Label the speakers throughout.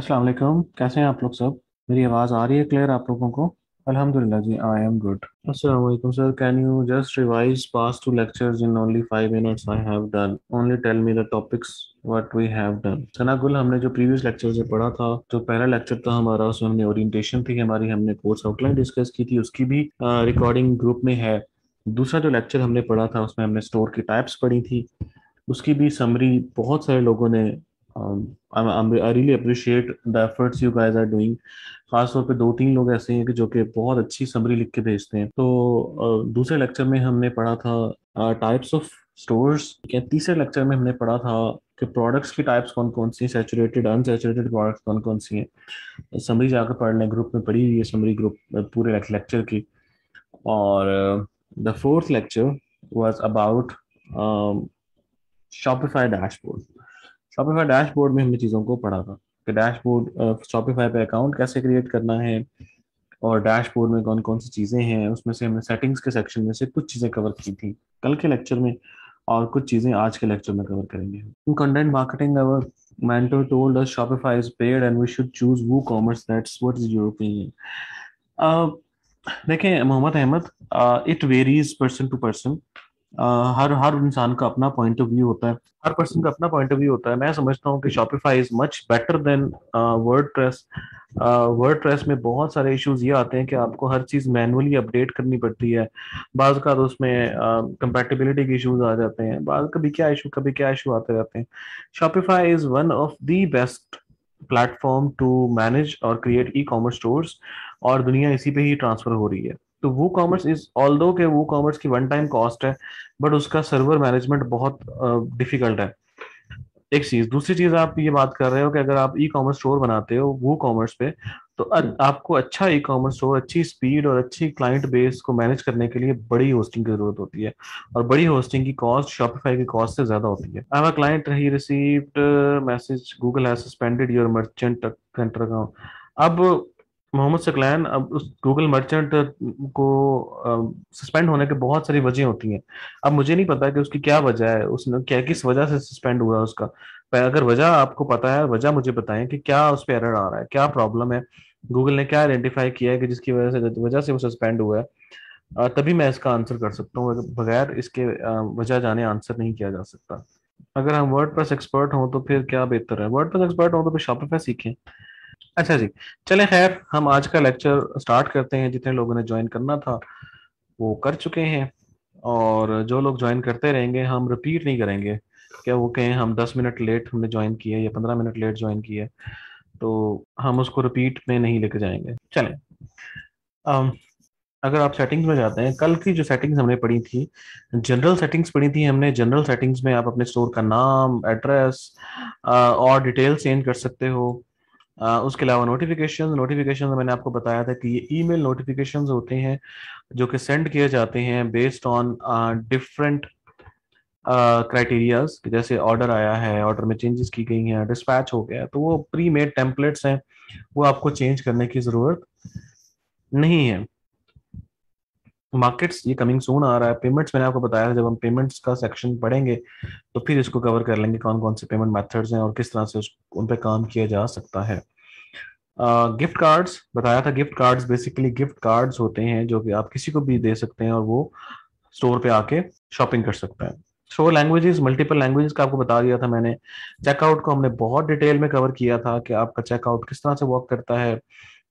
Speaker 1: अस्सलाम वालेकुम कैसे हैं आप लोग सब मेरी आवाज़ आ रही है क्लियर आप लोगों को अल्हम्दुलिल्लाह जी आई एम गुड अस्सलाम वालेकुम sir can you just revise past two lectures in only five minutes I have done only tell me the topics what we have done Sana Gul हमने जो प्रीवियस लेक्चर से पढ़ा था जो पहला लेक्चर था हमारा उसमें हमने ओरिएंटेशन थी हमारी हमने कोर्स आउटलाइन डिस्कस की थी उसकी भी रिकॉर्डिंग uh, ग्रुप में है दूसरा जो लेक्चर हमने पढ़ा था उसमें हमने स्टोर की टाइप्स पढ़ी थी उसकी भी समरी बहुत सारे लोगों ने um, I'm, I'm, I really appreciate the efforts you guys are doing. खासतौर पे दो तीन लोग ऐसे हैं कि जो कि बहुत अच्छी समरी लिख के भेजते हैं तो दूसरे लेक्चर में हमने पढ़ा था टाइप्स ऑफ स्टोर्स या तीसरे लेक्चर में हमने पढ़ा था कि प्रोडक्ट्स की टाइप्स कौन कौन सी सैचुरेटेड सेचुरेटेड अनसेचुरेटेड प्रोडक्ट्स कौन कौन सी हैं समरी जाकर पढ़ लें ग्रुप में पढ़ी हुई है समरी ग्रुप पूरे लेक्चर की और the fourth lecture was about Shopify dashboard Shopify dashboard में हमने चीज़ों को पढ़ा था कि डैशबोर्ड शॉपिफाई पे अकाउंट कैसे क्रिएट करना है और डैशबोर्ड में कौन कौन सी चीज़ें हैं उसमें से हमने सेटिंग्स के सेक्शन में से कुछ चीज़ें कवर की थी कल के लेक्चर में और कुछ चीज़ें आज के लेक्चर में कवर करेंगे content marketing our mentor told us Shopify is paid and we should choose WooCommerce. That's what is your opinion. Uh, देखें Mohammad Ahmed it varies person to person Uh, हर हर इंसान का अपना पॉइंट ऑफ व्यू होता है हर पर्सन का अपना पॉइंट ऑफ व्यू होता है मैं समझता हूँ कि Shopify is much better than WordPress WordPress में बहुत सारे इश्यूज ये आते हैं कि आपको हर चीज़ मैनुअली अपडेट करनी पड़ती है बाज का तो उसमें कंपेटेबिलिटी के इश्यूज आ जाते हैं बाद कभी क्या इशू कभी क्या इशू आते रहते हैं Shopify is one of the best platform to manage और क्रिएट ई कॉमर्स स्टोर्स और दुनिया इसी पे ही ट्रांसफर हो रही है तो वो कॉमर्स इज ऑल दो के वो कॉमर्स की वन टाइम कॉस्ट है बट उसका सर्वर मैनेजमेंट बहुत डिफिकल्ट uh, है एक चीज दूसरी चीज आप ये बात कर रहे हो कि अगर आप ई कॉमर्स स्टोर बनाते हो वो कॉमर्स पे तो हम्म। आपको अच्छा ई कॉमर्स स्टोर अच्छी स्पीड और अच्छी क्लाइंट बेस को मैनेज करने के लिए बड़ी होस्टिंग की जरूरत होती है और बड़ी होस्टिंग की कॉस्ट शॉपिफाई की कॉस्ट से ज्यादा होती है I client he received message Google has suspended your merchant center account अब मोहम्मद सकलैन अब उस गूगल मर्चेंट को सस्पेंड होने के बहुत सारी वजह होती हैं अब मुझे नहीं पता कि उसकी क्या वजह है उसने क्या किस वजह से सस्पेंड हुआ उसका अगर वजह आपको पता है वजह मुझे बताएं कि क्या उस पर एरर आ रहा है क्या प्रॉब्लम है गूगल ने क्या आइडेंटिफाई किया है कि जिसकी वजह से वजह से वो सस्पेंड हुआ है तभी मैं इसका आंसर कर सकता हूँ बगैर इसके वजह जाने आंसर नहीं किया जा सकता अगर हम वर्ड एक्सपर्ट हों तो फिर क्या बेहतर है वर्ड एक्सपर्ट हों तो फिर शॉपिफाई सीखें अच्छा जी चले खैर हम आज का लेक्चर स्टार्ट करते हैं जितने लोगों ने ज्वाइन करना था वो कर चुके हैं और जो लोग ज्वाइन करते रहेंगे हम रिपीट नहीं करेंगे क्या वो कहें हम दस मिनट लेट हमने ज्वाइन किया या पंद्रह मिनट लेट ज्वाइन किया तो हम उसको रिपीट में नहीं लेके जाएंगे चलें अगर आप सेटिंग्स में जाते हैं कल की जो सेटिंग्स हमने पढ़ी थी जनरल सेटिंग्स पढ़ी थी हमने जनरल सेटिंग्स में आप अपने स्टोर का नाम एड्रेस और डिटेल चेंज कर सकते हो उसके अलावा नोटिफिकेशन नोटिफिकेशन मैंने आपको बताया था कि ये ईमेल नोटिफिकेशन होते हैं जो कि सेंड किए जाते हैं बेस्ड ऑन डिफरेंट क्राइटेरियाज जैसे ऑर्डर आया है ऑर्डर में चेंजेस की गई हैं डिस्पैच हो गया तो वो प्री मेड टेम्पलेट्स हैं वो आपको चेंज करने की ज़रूरत नहीं है मार्केट्स ये कमिंग सून आ रहा है पेमेंट्स मैंने आपको बताया जब हम पेमेंट्स का सेक्शन पढ़ेंगे तो फिर इसको कवर कर लेंगे कौन कौन से पेमेंट मेथड्स हैं और किस तरह से उन पर काम किया जा सकता है गिफ्ट uh, कार्ड्स बताया था gift cards basically gift cards होते हैं जो कि आप किसी को भी दे सकते हैं और वो स्टोर पे आके शॉपिंग कर सकते हैं सो लैंग्वेजेस मल्टीपल लैंग्वेजेस का आपको बता दिया था मैंने चेकआउट को हमने बहुत डिटेल में कवर किया था कि आपका चेकआउट किस तरह से वर्क करता है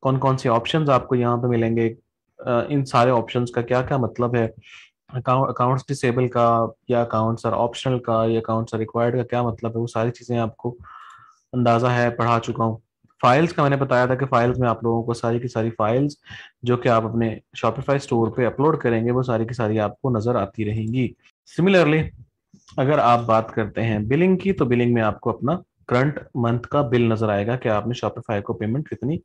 Speaker 1: कौन कौन से ऑप्शन आपको यहाँ पे मिलेंगे इन सारे ऑप्शंस का क्या क्या मतलब है अकाउंट्स डिसेबल का या अकाउंट्स आर ऑप्शनल का या अकाउंट्स आर रिक्वायर्ड का क्या मतलब है वो सारी चीज़ें आपको अंदाज़ा है पढ़ा चुका हूँ फाइल्स का मैंने बताया था कि फाइल्स में आप लोगों को सारी की सारी फाइल्स जो कि आप अपने शॉपिफाई स्टोर पे अपलोड करेंगे वो सारी की सारी आपको नज़र आती रहेंगी सिमिलरली अगर आप बात करते हैं बिलिंग की तो बिलिंग में आपको अपना करंट मंथ का बिल नज़र आएगा कि आपने शॉपिफाई को पेमेंट कितनी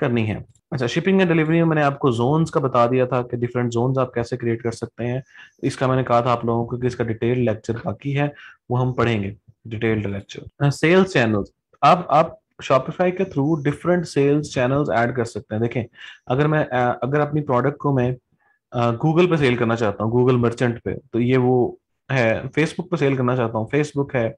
Speaker 1: करनी है अच्छा शिपिंग एंड डिलीवरी में मैंने आपको जोन्स का बता दिया था कि डिफरेंट जोन्स आप कैसे क्रिएट कर सकते हैं इसका मैंने कहा था आप लोगों को कि इसका डिटेल लेक्चर बाकी है वो हम पढ़ेंगे डिटेल्ड लेक्चर सेल्स चैनल्स आप आप शॉपिफाई के through different sales channels add कर सकते हैं देखें अगर मैं अगर अपनी प्रोडक्ट को मैं गूगल पे सेल करना चाहता हूँ गूगल मर्चेंट पे तो ये वो है फेसबुक पे सेल करना चाहता हूँ फेसबुक है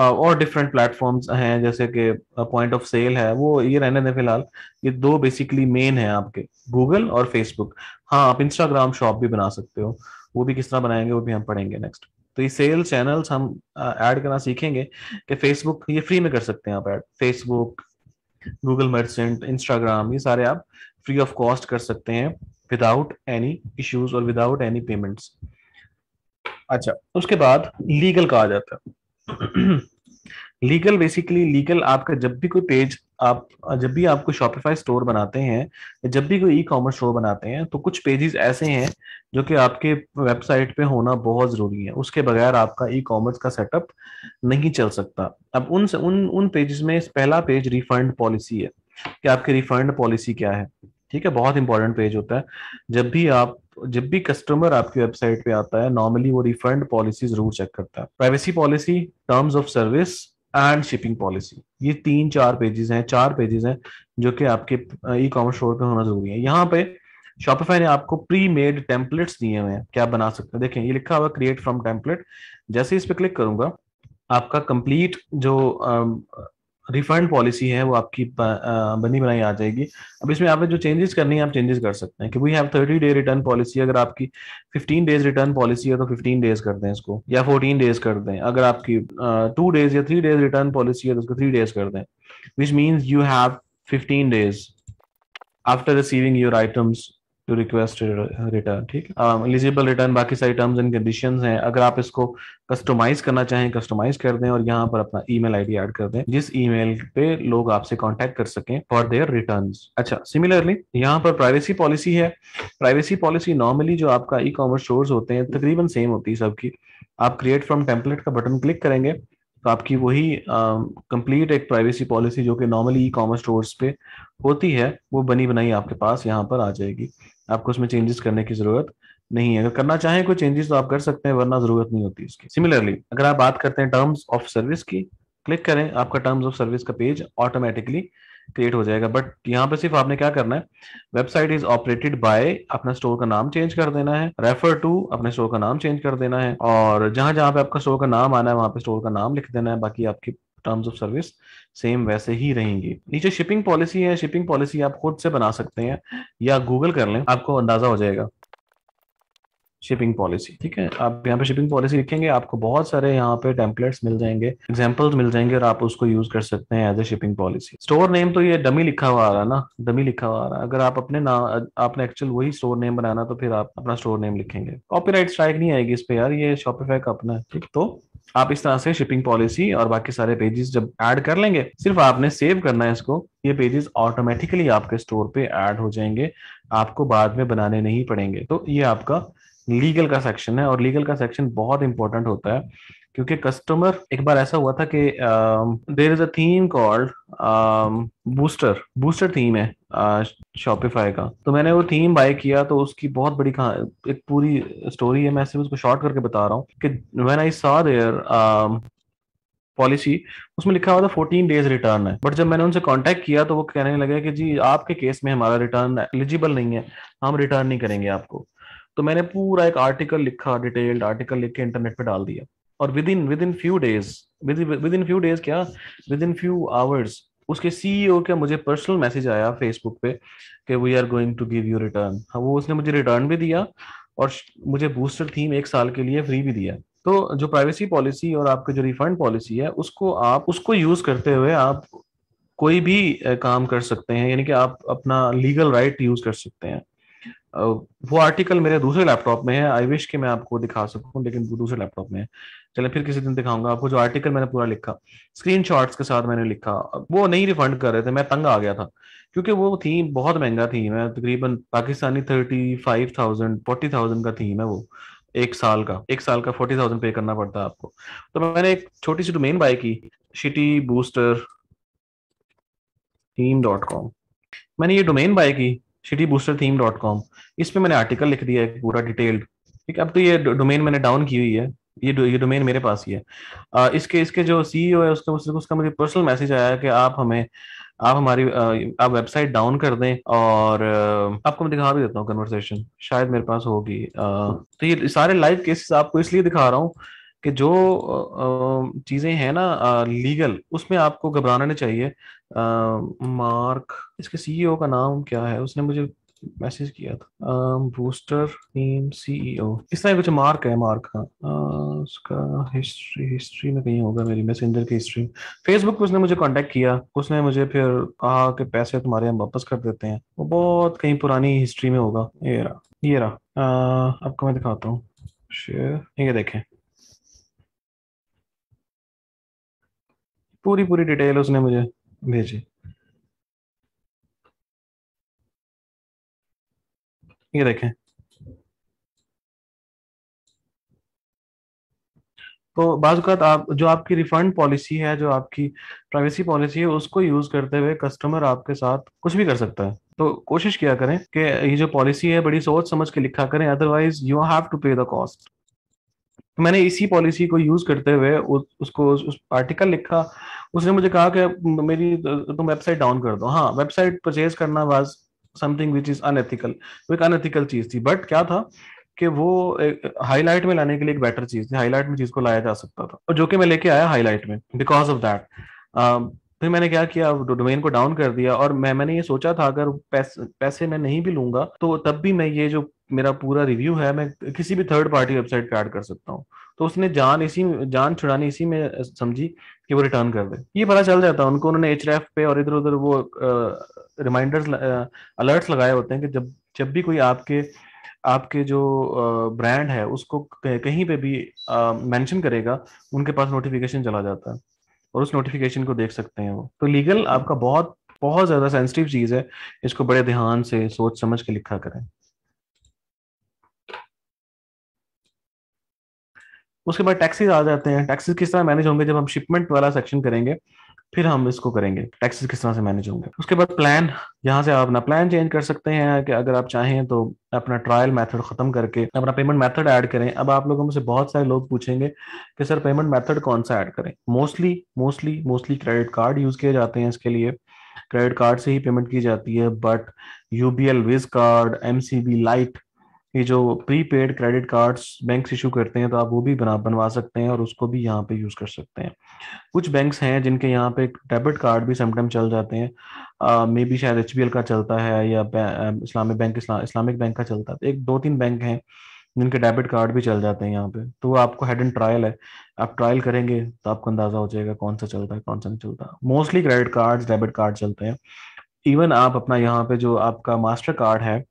Speaker 1: और डिफरेंट प्लेटफॉर्म्स हैं जैसे कि पॉइंट ऑफ सेल है वो ये रहने दें फिलहाल ये दो बेसिकली मेन है आपके गूगल और फेसबुक हाँ आप इंस्टाग्राम शॉप भी बना सकते हो वो भी किस तरह बनाएंगे वो भी हम पढ़ेंगे नेक्स्ट तो ये सेल चैनल्स हम ऐड करना सीखेंगे कि फेसबुक ये फ्री में कर सकते हैं आप add Facebook Google merchant Instagram ये सारे आप फ्री ऑफ कॉस्ट कर सकते हैं विदाउट एनी इश्यूज और विदाउट एनी पेमेंट्स अच्छा उसके बाद लीगल कहा जाता है लीगल बेसिकली लीगल आपका जब भी कोई पेज आप जब भी आपको शॉपिफाई स्टोर बनाते हैं जब भी कोई ई कॉमर्स स्टोर बनाते हैं तो कुछ पेजेस ऐसे हैं जो कि आपके वेबसाइट पे होना बहुत ज़रूरी है उसके बगैर आपका ई कॉमर्स का सेटअप नहीं चल सकता अब उन उन उन पेजेस में पहला पेज रिफंड पॉलिसी है कि आपकी रिफंड पॉलिसी क्या है ठीक है बहुत इंपॉर्टेंट पेज होता है जब भी आप जब भी कस्टमर आपकी वेबसाइट पे आता है नॉर्मली वो रिफंड पॉलिसी जरूर चेक करता है privacy policy terms of service and shipping policy ये तीन चार पेजेस हैं चार पेजेस हैं जो कि आपके ई कॉमर्स स्टोर पे होना जरूरी है यहाँ पे शॉपिफाई ने आपको प्री मेड टेम्पलेट्स दिए हुए हैं क्या बना सकते हैं देखें ये लिखा हुआ क्रिएट फ्रॉम टेम्पलेट जैसे इस पे क्लिक करूंगा आपका कंप्लीट जो रिफंड पॉलिसी है वो आपकी बनी बनाई आ जाएगी अब इसमें आपने जो चेंजेस करनी है आप चेंजेस कर सकते हैं कि we have thirty day return policy अगर आपकी फिफ्टीन डेज रिटर्न पॉलिसी है तो फिफ्टीन डेज कर दें इसको या फोर्टीन डेज कर दें अगर आपकी टू डेज या थ्री डेज रिटर्न पॉलिसी है तो उसको थ्री डेज कर दें which means you have fifteen days after receiving your items to request return ठीक एलिजिबल रिटर्न um, बाकी सारी टर्म्स एंड कंडीशन हैं अगर आप इसको कस्टमाइज करना चाहें कस्टमाइज कर दें और यहाँ पर अपना आई डी एड कर दें जिस मेल पे लोग आपसे कॉन्टेक्ट कर सकें फॉर देयर रिटर्न अच्छा सिमिलरली यहाँ पर प्राइवेसी पॉलिसी है प्राइवेसी पॉलिसी नॉर्मली जो आपका ई कॉमर्स स्टोर होते हैं तकरीबन सेम होती है सबकी आप क्रिएट फ्रॉम टेम्पलेट का बटन क्लिक करेंगे तो आपकी वही कंप्लीट um, एक प्राइवेसी पॉलिसी जो कि नॉर्मली ई कॉमर्स स्टोर्स पे होती है वो बनी बनाई आपके पास यहाँ पर आ जाएगी आपको उसमें चेंजेस करने की जरूरत नहीं है अगर करना चाहें कोई चेंजेस तो आप कर सकते हैं वरना जरूरत नहीं होती इसकी सिमिलरली अगर आप बात करते हैं टर्म्स ऑफ सर्विस की क्लिक करें आपका टर्म्स ऑफ सर्विस का पेज ऑटोमेटिकली क्रिएट हो जाएगा बट यहाँ पे सिर्फ आपने क्या करना है वेबसाइट इज ऑपरेटेड बाय अपना स्टोर का नाम चेंज कर देना है रेफर टू अपने स्टोर का नाम चेंज कर देना है और जहां जहां पे आपका स्टोर का नाम आना है वहां पे स्टोर का नाम लिख देना है बाकी आपकी टर्म्स ऑफ सर्विस सेम वैसे ही रहेंगे नीचे शिपिंग पॉलिसी है शिपिंग पॉलिसी आप खुद से बना सकते हैं या गूगल कर लें आपको अंदाजा हो जाएगा शिपिंग पॉलिसी ठीक है आप यहाँ पे शिपिंग पॉलिसी लिखेंगे आपको बहुत सारे यहाँ पे टेम्पलेट्स मिल जाएंगे एग्जाम्पल्स मिल जाएंगे और आप उसको यूज कर सकते हैं as a shipping policy store name तो ये डमी लिखा हुआ आ रहा है ना डमी लिखा हुआ आ रहा है अगर आप अपने नाम आपने एक्चुअल वही स्टोर नेम बनाना तो फिर आप अपना स्टोर नेम लिखेंगे कॉपी स्ट्राइक नहीं आएगी इस पे यार ये शॉपिफाई का अपना है ठीक तो आप इस तरह से शिपिंग पॉलिसी और बाकी सारे पेजेस जब ऐड कर लेंगे सिर्फ आपने सेव करना है इसको ये पेजेस ऑटोमेटिकली आपके स्टोर पे ऐड हो जाएंगे आपको बाद में बनाने नहीं पड़ेंगे तो ये आपका लीगल का सेक्शन है और लीगल का सेक्शन बहुत इंपॉर्टेंट होता है क्योंकि कस्टमर एक बार ऐसा हुआ था कि there is a theme called booster booster theme है शॉपिफाई uh, का तो मैंने वो थीम बाय किया तो उसकी बहुत बड़ी एक पूरी स्टोरी है मैं सिर्फ उसको शॉर्ट करके बता रहा हूँ कि when I saw their policy उसमें लिखा हुआ था फोर्टीन डेज रिटर्न है बट जब मैंने उनसे कॉन्टेक्ट किया तो वो कहने लगे कि जी आपके केस में हमारा रिटर्न एलिजिबल नहीं है हम रिटर्न नहीं करेंगे आपको तो मैंने पूरा एक आर्टिकल लिखा डिटेल्ड आर्टिकल लिख के इंटरनेट पे डाल दिया और within within few days within few days क्या विद इन फ्यू आवर्स उसके सीईओ का मुझे पर्सनल मैसेज आया फेसबुक पे कि we are going to give you return वो उसने मुझे रिटर्न भी दिया और मुझे बूस्टर थीम एक साल के लिए फ्री भी दिया तो जो प्राइवेसी पॉलिसी और आपके जो रिफंड पॉलिसी है उसको आप उसको यूज करते हुए आप कोई भी काम कर सकते हैं यानी कि आप अपना लीगल राइट यूज कर सकते हैं वो आर्टिकल मेरे दूसरे लैपटॉप में है आई विश कि मैं आपको दिखा सकूं लेकिन वो दूसरे लैपटॉप में है चले फिर किसी दिन दिखाऊंगा आपको जो आर्टिकल मैंने पूरा लिखा स्क्रीन के साथ मैंने लिखा वो नहीं रिफंड कर रहे थे मैं तंग आ गया था क्योंकि वो थीम बहुत महंगा थी मैं तकरीबन Pakistani thirty five thousand forty thousand का थीम है वो एक साल का एक साल का फोर्टी थाउजेंड पे करना पड़ता है आपको तो मैंने एक छोटी सी डोमेन बाई की shitty booster theme dot com मैंने ये डोमेन बाई की city booster theme dot com इस पर मैंने आर्टिकल लिख दिया है पूरा डिटेल्ड ठीक है अब तो ये डोमेन मैंने डाउन की हुई है ये ये डोमेन मेरे पास ही है आ, इसके इसके जो सीईओ है उसका उसका, उसका मुझे पर्सनल मैसेज आया कि आप हमें आप हमारी आप वेबसाइट डाउन कर दें और आपको मैं दिखा भी देता हूँ कन्वर्सेशन शायद मेरे पास होगी तो ये सारे लाइव केसेस आपको इसलिए दिखा रहा हूँ कि जो चीज़ें हैं ना लीगल उसमें आपको घबराना नहीं चाहिए मार्क uh, इसके सीईओ e का नाम क्या है उसने मुझे मैसेज किया था बूस्टर नेम सीईओ e इस तरह कुछ मार्क है मार्क का हाँ। उसका हिस्ट्री हिस्ट्री में कहीं होगा मेरी मैसेंजर की हिस्ट्री फेसबुक पे उसने मुझे कांटेक्ट किया उसने मुझे फिर कहा कि पैसे तुम्हारे हम वापस कर देते हैं वो बहुत कहीं पुरानी हिस्ट्री में होगा ये रहा ये रहा आ, आपको मैं दिखाता हूँ शेयर ये देखें पूरी पूरी डिटेल उसने मुझे भेजे ये देखें तो बाज़ात आप जो आपकी रिफंड पॉलिसी है जो आपकी प्राइवेसी पॉलिसी है उसको यूज़ करते हुए कस्टमर आपके साथ कुछ भी कर सकता है तो कोशिश किया करें कि ये जो पॉलिसी है बड़ी सोच समझ के लिखा करें otherwise you have to pay the cost तो मैंने इसी पॉलिसी को यूज करते हुए उस, उसको उस, उस आर्टिकल लिखा उसने मुझे कहा कि मेरी तुम वेबसाइट डाउन कर दो हाँ वेबसाइट परचेज करना was something which is unethical वो एक अनएथिकल चीज थी बट क्या था कि वो हाईलाइट में लाने के लिए एक बेटर चीज थी हाईलाइट में चीज को लाया जा सकता था और जो कि मैं लेके आया हाईलाइट में बिकॉज ऑफ दैट फिर मैंने क्या किया डोमेन को डाउन कर दिया और मैं मैंने ये सोचा था अगर पैस, पैसे मैं नहीं भी लूंगा तो तब भी मैं ये जो मेरा पूरा रिव्यू है मैं किसी भी थर्ड पार्टी वेबसाइट पे ऐड कर सकता हूँ तो उसने जान इसी जान छुड़ानी इसी में समझी कि वो रिटर्न कर दे ये पता चल जाता है उनको उन्होंने एच पे और इधर उधर वो रिमाइंडर्स अलर्ट्स लगाए होते हैं कि जब जब भी कोई आपके आपके जो ब्रांड है उसको कहीं पे भी मेंशन करेगा उनके पास नोटिफिकेशन चला जाता है और उस नोटिफिकेशन को देख सकते हैं वो तो लीगल आपका बहुत बहुत ज्यादा सेंसिटिव चीज है इसको बड़े ध्यान से सोच समझ के लिखा करें उसके बाद टैक्सेस आ जाते हैं टैक्सेस किस तरह मैनेज होंगे जब हम शिपमेंट वाला सेक्शन करेंगे फिर हम इसको करेंगे टैक्सेस किस तरह से मैनेज होंगे उसके बाद प्लान यहाँ से आप अपना प्लान चेंज कर सकते हैं कि अगर आप चाहें तो अपना ट्रायल मेथड खत्म करके अपना पेमेंट मेथड ऐड करें अब आप लोगों में से बहुत सारे लोग पूछेंगे कि सर पेमेंट मेथड कौन सा ऐड करें mostly mostly mostly credit card use किए जाते हैं इसके लिए क्रेडिट कार्ड से ही पेमेंट की जाती है but U B L Wiz card M C B Lite ये जो prepaid credit cards bank issue करते हैं तो आप वो भी बना बनवा सकते हैं और उसको भी यहाँ पे यूज़ कर सकते हैं कुछ बैंक्स हैं जिनके यहाँ पे डेबिट कार्ड भी समटाइम चल जाते हैं मे बी शायद एच का चलता है या इस्लामिक बैंक इस्ला, इस्लामिक बैंक का चलता है तो एक दो तीन बैंक हैं जिनके डेबिट कार्ड भी चल जाते हैं यहाँ पे तो वो आपको हेड एंड ट्रायल है आप ट्रायल करेंगे तो आपको अंदाजा हो जाएगा कौन सा चलता है कौन सा नहीं चलता mostly credit card debit card चलते हैं इवन आप अपना यहाँ पे जो आपका मास्टर कार्ड है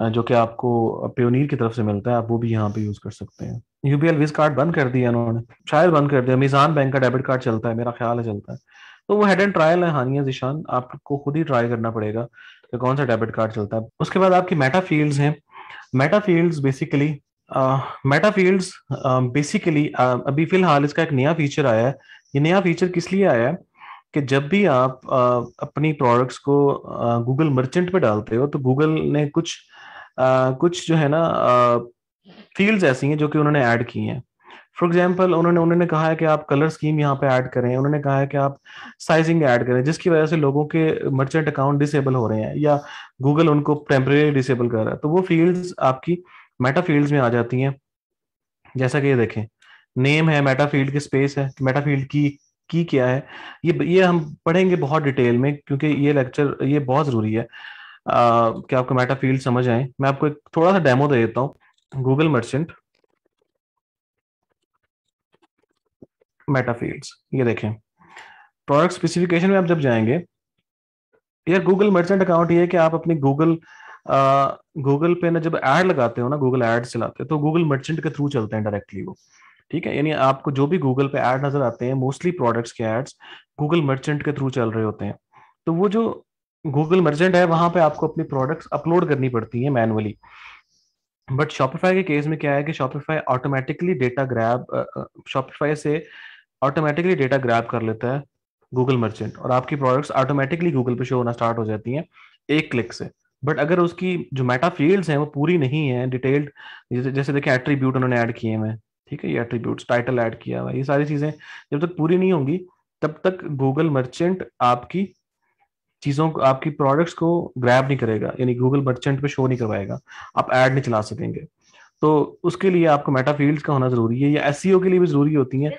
Speaker 1: जो कि आपको प्योनीर की तरफ से मिलता है आप वो भी यहाँ पे यूज कर सकते हैं यूपीएल विज कार्ड बंद कर दिया उन्होंने शायद बंद कर दिया मिजान बैंक का डेबिट कार्ड चलता है मेरा ख्याल है चलता है तो वो हेड एंड ट्रायल है हानिया जिशान हाँ आपको खुद ही ट्राई करना पड़ेगा कि कौन सा डेबिट कार्ड चलता है उसके बाद आपकी मेटा फील्ड्स हैं meta fields basically meta fields basically अभी फिलहाल इसका एक नया फीचर आया है ये नया फीचर किस लिए आया है कि जब भी आप uh, अपनी प्रोडक्ट्स को गूगल uh, मर्चेंट पे डालते हो तो गूगल ने कुछ कुछ जो है ना फील्ड्स ऐसी हैं जो कि उन्होंने ऐड की हैं फॉर एग्जाम्पल उन्होंने उन्होंने कहा है कि आप कलर स्कीम यहाँ पे ऐड करें उन्होंने कहा है कि आप साइजिंग ऐड करें जिसकी वजह से लोगों के मर्चेंट अकाउंट डिसेबल हो रहे हैं या गूगल उनको टेम्परेरी डिसेबल कर रहा है तो वो फील्ड्स आपकी मेटा फील्ड्स में आ जाती हैं जैसा कि ये देखें नेम है मेटा फील्ड की स्पेस है मेटा फील्ड की की क्या है ये ये हम पढ़ेंगे बहुत डिटेल में क्योंकि ये लेक्चर ये बहुत जरूरी है क्या आपको मेटा फील्ड समझ आए मैं आपको एक थोड़ा सा डेमो दे देता हूँ गूगल मर्चेंट मेटा फील्ड्स ये देखें प्रोडक्ट स्पेसिफिकेशन में आप जब जाएंगे यार गूगल मर्चेंट अकाउंट ये है कि आप अपनी गूगल गूगल पे ना जब एड लगाते हो ना गूगल एड चलाते हो तो गूगल मर्चेंट के थ्रू चलते हैं डायरेक्टली वो ठीक है यानी आपको जो भी गूगल पे एड नजर आते हैं मोस्टली प्रोडक्ट्स के एड्स गूगल मर्चेंट के थ्रू चल रहे होते हैं तो वो जो गूगल मर्जेंट है वहां पे आपको अपनी प्रोडक्ट्स अपलोड करनी पड़ती है मैनुअली बट शॉपिफाई के केस में क्या है कि Shopify automatically data grab Shopify से ऑटोमेटिकली डेटा ग्रैब कर लेता है गूगल मर्चेंट और आपकी प्रोडक्ट्स ऑटोमेटिकली गूगल पे शो होना स्टार्ट हो जाती हैं एक क्लिक से बट अगर उसकी जो मेटा फील्ड्स हैं वो पूरी नहीं है डिटेल्ड जैसे जैसे देखिए एट्रीब्यूट उन्होंने ऐड किए हुए हैं ठीक है ये एट्रीब्यूट्स टाइटल ऐड किया हुआ ये सारी चीज़ें जब तक पूरी नहीं होंगी तब तक गूगल मर्चेंट आपकी चीजों को आपकी प्रोडक्ट्स को ग्रैब नहीं करेगा यानी गूगल मर्चेंट पे शो नहीं करवाएगा आप एड नहीं चला सकेंगे तो उसके लिए आपको मेटा फील्ड्स का होना जरूरी है या एस e के लिए भी जरूरी होती है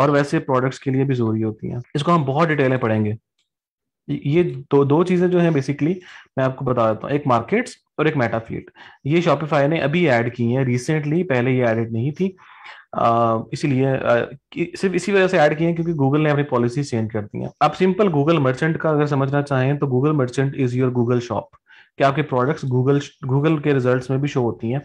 Speaker 1: और वैसे प्रोडक्ट्स के लिए भी जरूरी होती हैं इसको हम बहुत डिटेल में पढ़ेंगे ये दो दो चीजें जो है बेसिकली मैं आपको बता देता हूँ एक मार्केट्स और एक मेटा फील्ड ये शॉपिफाई ने अभी ऐड की है रिसेंटली पहले ये एडेड नहीं थी इसीलिए सिर्फ इसी वजह से ऐड किए क्योंकि गूगल ने अपनी पॉलिसी चेंज कर दी है आप सिंपल गूगल मर्चेंट का अगर समझना चाहें तो Google merchant is your Google shop क्या आपके प्रोडक्ट्स गूगल गूगल के रिजल्ट्स में भी शो होती हैं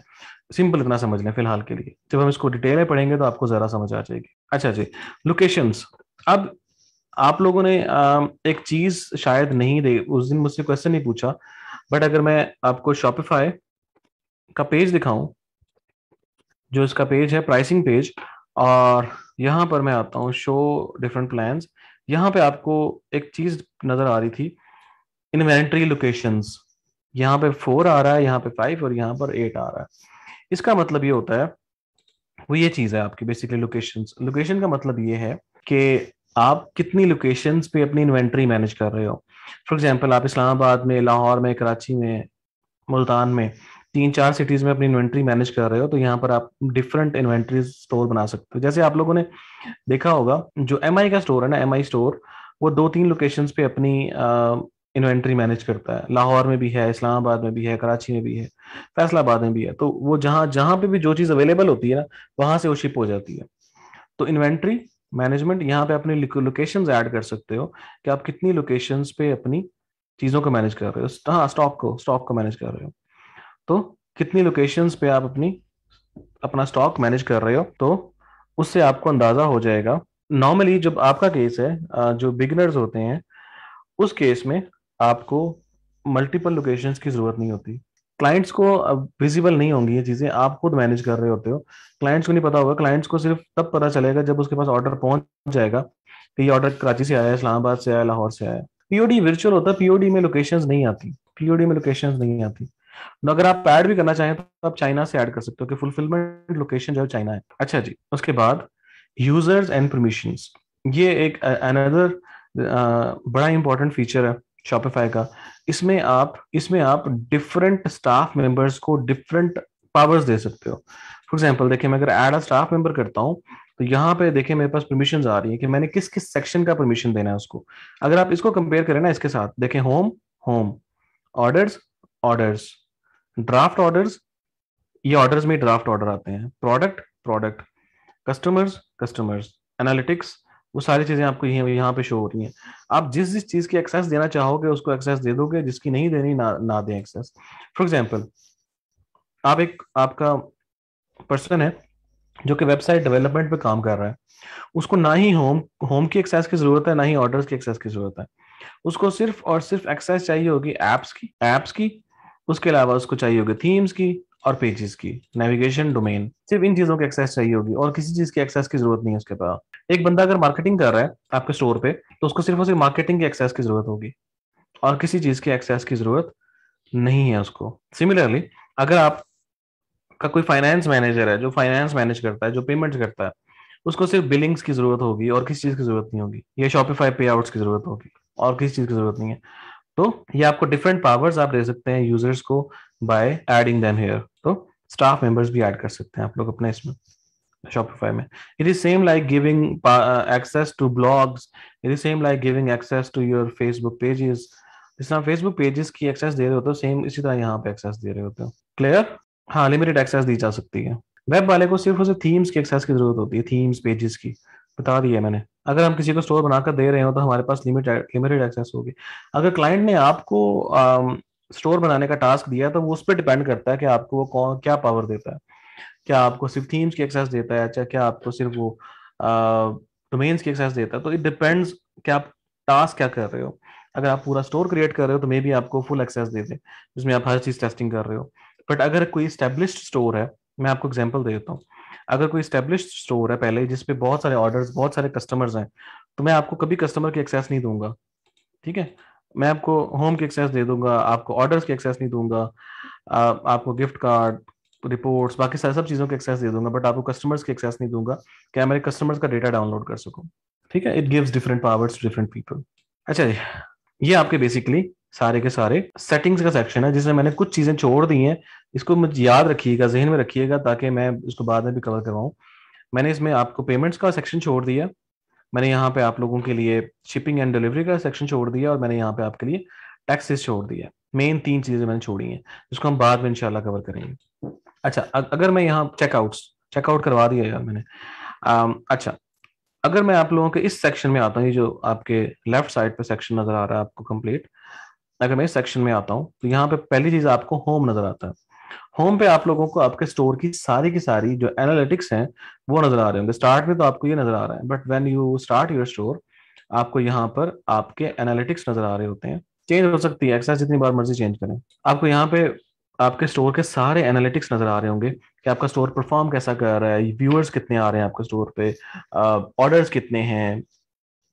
Speaker 1: सिंपल इतना समझ लें फिलहाल के लिए जब हम इसको डिटेल में पढ़ेंगे तो आपको जरा समझ आ जाएगी अच्छा जी लोकेशंस अब आप लोगों ने एक चीज शायद नहीं दे उस दिन मुझसे क्वेश्चन नहीं पूछा बट अगर मैं आपको शॉपिफाई का पेज दिखाऊं जो इसका पेज है प्राइसिंग पेज और यहाँ पर मैं आता हूँ शो डिफरेंट प्लान यहाँ पे आपको एक चीज नजर आ रही थी इन्वेंट्री लोकेशन यहाँ पे फोर आ रहा है यहाँ पे फाइव और यहाँ पर एट आ रहा है इसका मतलब ये होता है वो ये चीज है आपकी बेसिकली लोकेशन लोकेशन का मतलब ये है कि आप कितनी लोकेशन पे अपनी इन्वेंट्री मैनेज कर रहे हो फॉर एग्जाम्पल आप इस्लामाबाद में लाहौर में कराची में मुल्तान में तीन चार सिटीज में अपनी इन्वेंट्री मैनेज कर रहे हो तो यहाँ पर आप डिफरेंट इन्वेंट्री स्टोर बना सकते हो जैसे आप लोगों ने देखा होगा जो एम का स्टोर है ना एम स्टोर वो दो तीन लोकेशन पे अपनी इन्वेंट्री मैनेज करता है लाहौर में भी है इस्लामाबाद में भी है कराची में भी है फैसलाबाद में भी है तो वो जहां जहां पे भी जो चीज़ अवेलेबल होती है ना वहां से वो शिप हो जाती है तो इन्वेंट्री मैनेजमेंट यहाँ पे अपने लोकेशन ऐड कर सकते हो कि आप कितनी लोकेशन पे अपनी चीज़ों को मैनेज कर रहे हो हाँ स्टॉक को स्टॉक को मैनेज कर रहे हो तो कितनी लोकेशंस पे आप अपनी अपना स्टॉक मैनेज कर रहे हो तो उससे आपको अंदाजा हो जाएगा नॉर्मली जब आपका केस है जो बिगनर्स होते हैं उस केस में आपको मल्टीपल लोकेशंस की जरूरत नहीं होती क्लाइंट्स को विजिबल नहीं होंगी ये चीजें आप खुद मैनेज कर रहे होते हो क्लाइंट्स को नहीं पता होगा क्लाइंट्स को सिर्फ तब पता चलेगा जब उसके पास ऑर्डर पहुंच जाएगा कि ये ऑर्डर कराची से आया है इस्लामाबाद से आया लाहौर से आया पीओडी वर्चुअल होता है पीओडी में लोकेशंस नहीं आती पीओडी में लोकेशंस नहीं आती तो अगर आप ऐड भी करना चाहें तो आप चाइना से ऐड कर सकते हो कि फुलफिलमेंट लोकेशन जो है चाइना है अच्छा जी उसके बाद यूजर्स एंड परमिशन ये एक अनदर बड़ा इंपॉर्टेंट फीचर है शॉपिफाई का इसमें आप इसमें आप डिफरेंट स्टाफ मेंबर्स को डिफरेंट पावर्स दे सकते हो फॉर एग्जाम्पल देखिए मैं अगर ऐड अ स्टाफ मेंबर करता हूँ तो यहाँ पे देखिए मेरे पास परमिशन आ रही है कि मैंने किस किस सेक्शन का परमिशन देना है उसको अगर आप इसको कंपेयर करें ना इसके साथ देखें home home orders orders draft orders ये ऑर्डर्स में ड्राफ्ट ऑर्डर आते हैं product product customers customers analytics वो सारी चीजें आपको यहाँ पे शो हो रही हैं आप जिस जिस चीज की एक्सेस देना चाहोगे उसको एक्सेस दे दोगे जिसकी नहीं देनी ना ना दें एक्सेस फॉर एग्जाम्पल आप एक आपका पर्सन है जो कि वेबसाइट डेवलपमेंट पे काम कर रहा है उसको ना ही होम होम की एक्सेस की जरूरत है ना ही ऑर्डर की एक्सेस की जरूरत है उसको सिर्फ और सिर्फ एक्सेस चाहिए होगी एप्स की एप्स की उसके अलावा उसको चाहिए होगी थीम्स की और पेजेस की नेविगेशन डोमेन सिर्फ इन चीजों की एक्सेस चाहिए होगी और किसी चीज की एक्सेस की जरूरत नहीं है उसके पास एक बंदा अगर मार्केटिंग कर रहा है आपके स्टोर पे तो उसको सिर्फ और सिर्फ मार्केटिंग की एक्सेस की जरूरत होगी और किसी चीज की एक्सेस की जरूरत नहीं है उसको सिमिलरली अगर आप का कोई फाइनेंस मैनेजर है जो फाइनेंस मैनेज करता है जो पेमेंट करता है उसको सिर्फ बिलिंग्स की जरूरत होगी और किसी चीज की जरूरत नहीं होगी या शॉपिफाई पे आउट्स की जरूरत होगी और किसी चीज की जरूरत नहीं है तो ये आपको डिफरेंट पावर्स आप दे सकते हैं यूजर्स को बाय एडिंग देम हेयर तो स्टाफ मेंबर्स भी ऐड कर सकते हैं आप लोग अपने इसमें Shopify में. It is same like giving access to blogs it is same like giving access to your Facebook pages जिस तरह फेसबुक पेजेस की एक्सेस दे रहे होते हो सेम इसी तरह यहाँ पे एक्सेस दे रहे होते हो क्लियर हाँ लिमिटेड एक्सेस दी जा सकती है वेब वाले को सिर्फ उसे थीम्स की एक्सेस की जरूरत होती है थीम्स पेजेस की बता दिया मैंने अगर हम किसी को स्टोर बनाकर दे रहे हो तो हमारे पास लिमिट लिमिटेड एक्सेस होगी अगर क्लाइंट ने आपको आ, स्टोर बनाने का टास्क दिया तो वो उस पर डिपेंड करता है कि आपको वो कौन क्या पावर देता है क्या आपको सिर्फ थीम्स की एक्सेस देता है अच्छा क्या आपको सिर्फ वो डोमेन्स की एक्सेस देता है तो इट डिपेंड्स कि आप टास्क क्या कर रहे हो अगर आप पूरा स्टोर क्रिएट कर रहे हो तो मे भी आपको फुल एक्सेस दे दें जिसमें आप हर चीज़ टेस्टिंग कर रहे हो बट अगर कोई स्टेब्लिश स्टोर है मैं आपको एग्जाम्पल दे देता हूँ अगर कोई स्टेब्लिश स्टोर है पहले जिसपे बहुत सारे ऑर्डर बहुत सारे कस्टमर्स हैं तो मैं आपको कभी कस्टमर की एक्सेस नहीं दूंगा ठीक है मैं आपको होम की एक्सेस दे दूंगा आपको ऑर्डर्स की एक्सेस नहीं दूंगा आपको गिफ्ट कार्ड रिपोर्ट्स बाकी सारे सब चीज़ों की एक्सेस दे दूंगा बट आपको कस्टमर्स की एक्सेस नहीं दूंगा कि मेरे कस्टमर्स का डेटा डाउनलोड कर सकूँ ठीक है it gives different powers to different people अच्छा जी ये आपके बेसिकली सारे के सारे सेटिंग्स का सेक्शन है जिसमें मैंने कुछ चीजें छोड़ दी हैं इसको मुझे याद रखिएगा जहन में रखिएगा ताकि मैं इसको बाद में भी कवर करवाऊँ मैंने इसमें आपको पेमेंट्स का सेक्शन छोड़ दिया मैंने यहाँ पे आप लोगों के लिए शिपिंग एंड डिलीवरी का सेक्शन छोड़ दिया और मैंने यहाँ पे आपके लिए टैक्सेस छोड़ दिया मेन तीन चीजें मैंने छोड़ी हैं जिसको हम बाद में इनशाला कवर करेंगे अच्छा अगर मैं यहाँ चेकआउट चेकआउट करवा दिया यार मैंने अच्छा अगर मैं आप लोगों के इस सेक्शन में आता हूँ ये जो आपके लेफ्ट साइड पर सेक्शन नजर आ रहा है आपको कंप्लीट अगर मैं सेक्शन में आता हूँ तो यहाँ पे पहली चीज आपको होम नजर आता है होम पे आप लोगों को आपके स्टोर की सारी की सारी जो एनालिटिक्स हैं वो नजर आ रहे होंगे स्टार्ट में तो आपको ये नजर आ रहा है but when you start your store आपको यहाँ पर आपके एनालिटिक्स नजर आ रहे होते हैं चेंज हो सकती है एक्सरसाइज जितनी बार मर्जी चेंज करें आपको यहाँ पे आपके स्टोर के सारे एनालिटिक्स नजर आ रहे होंगे कि आपका स्टोर परफॉर्म कैसा कर रहा है व्यूअर्स कितने आ रहे हैं आपके स्टोर पे ऑर्डर्स कितने हैं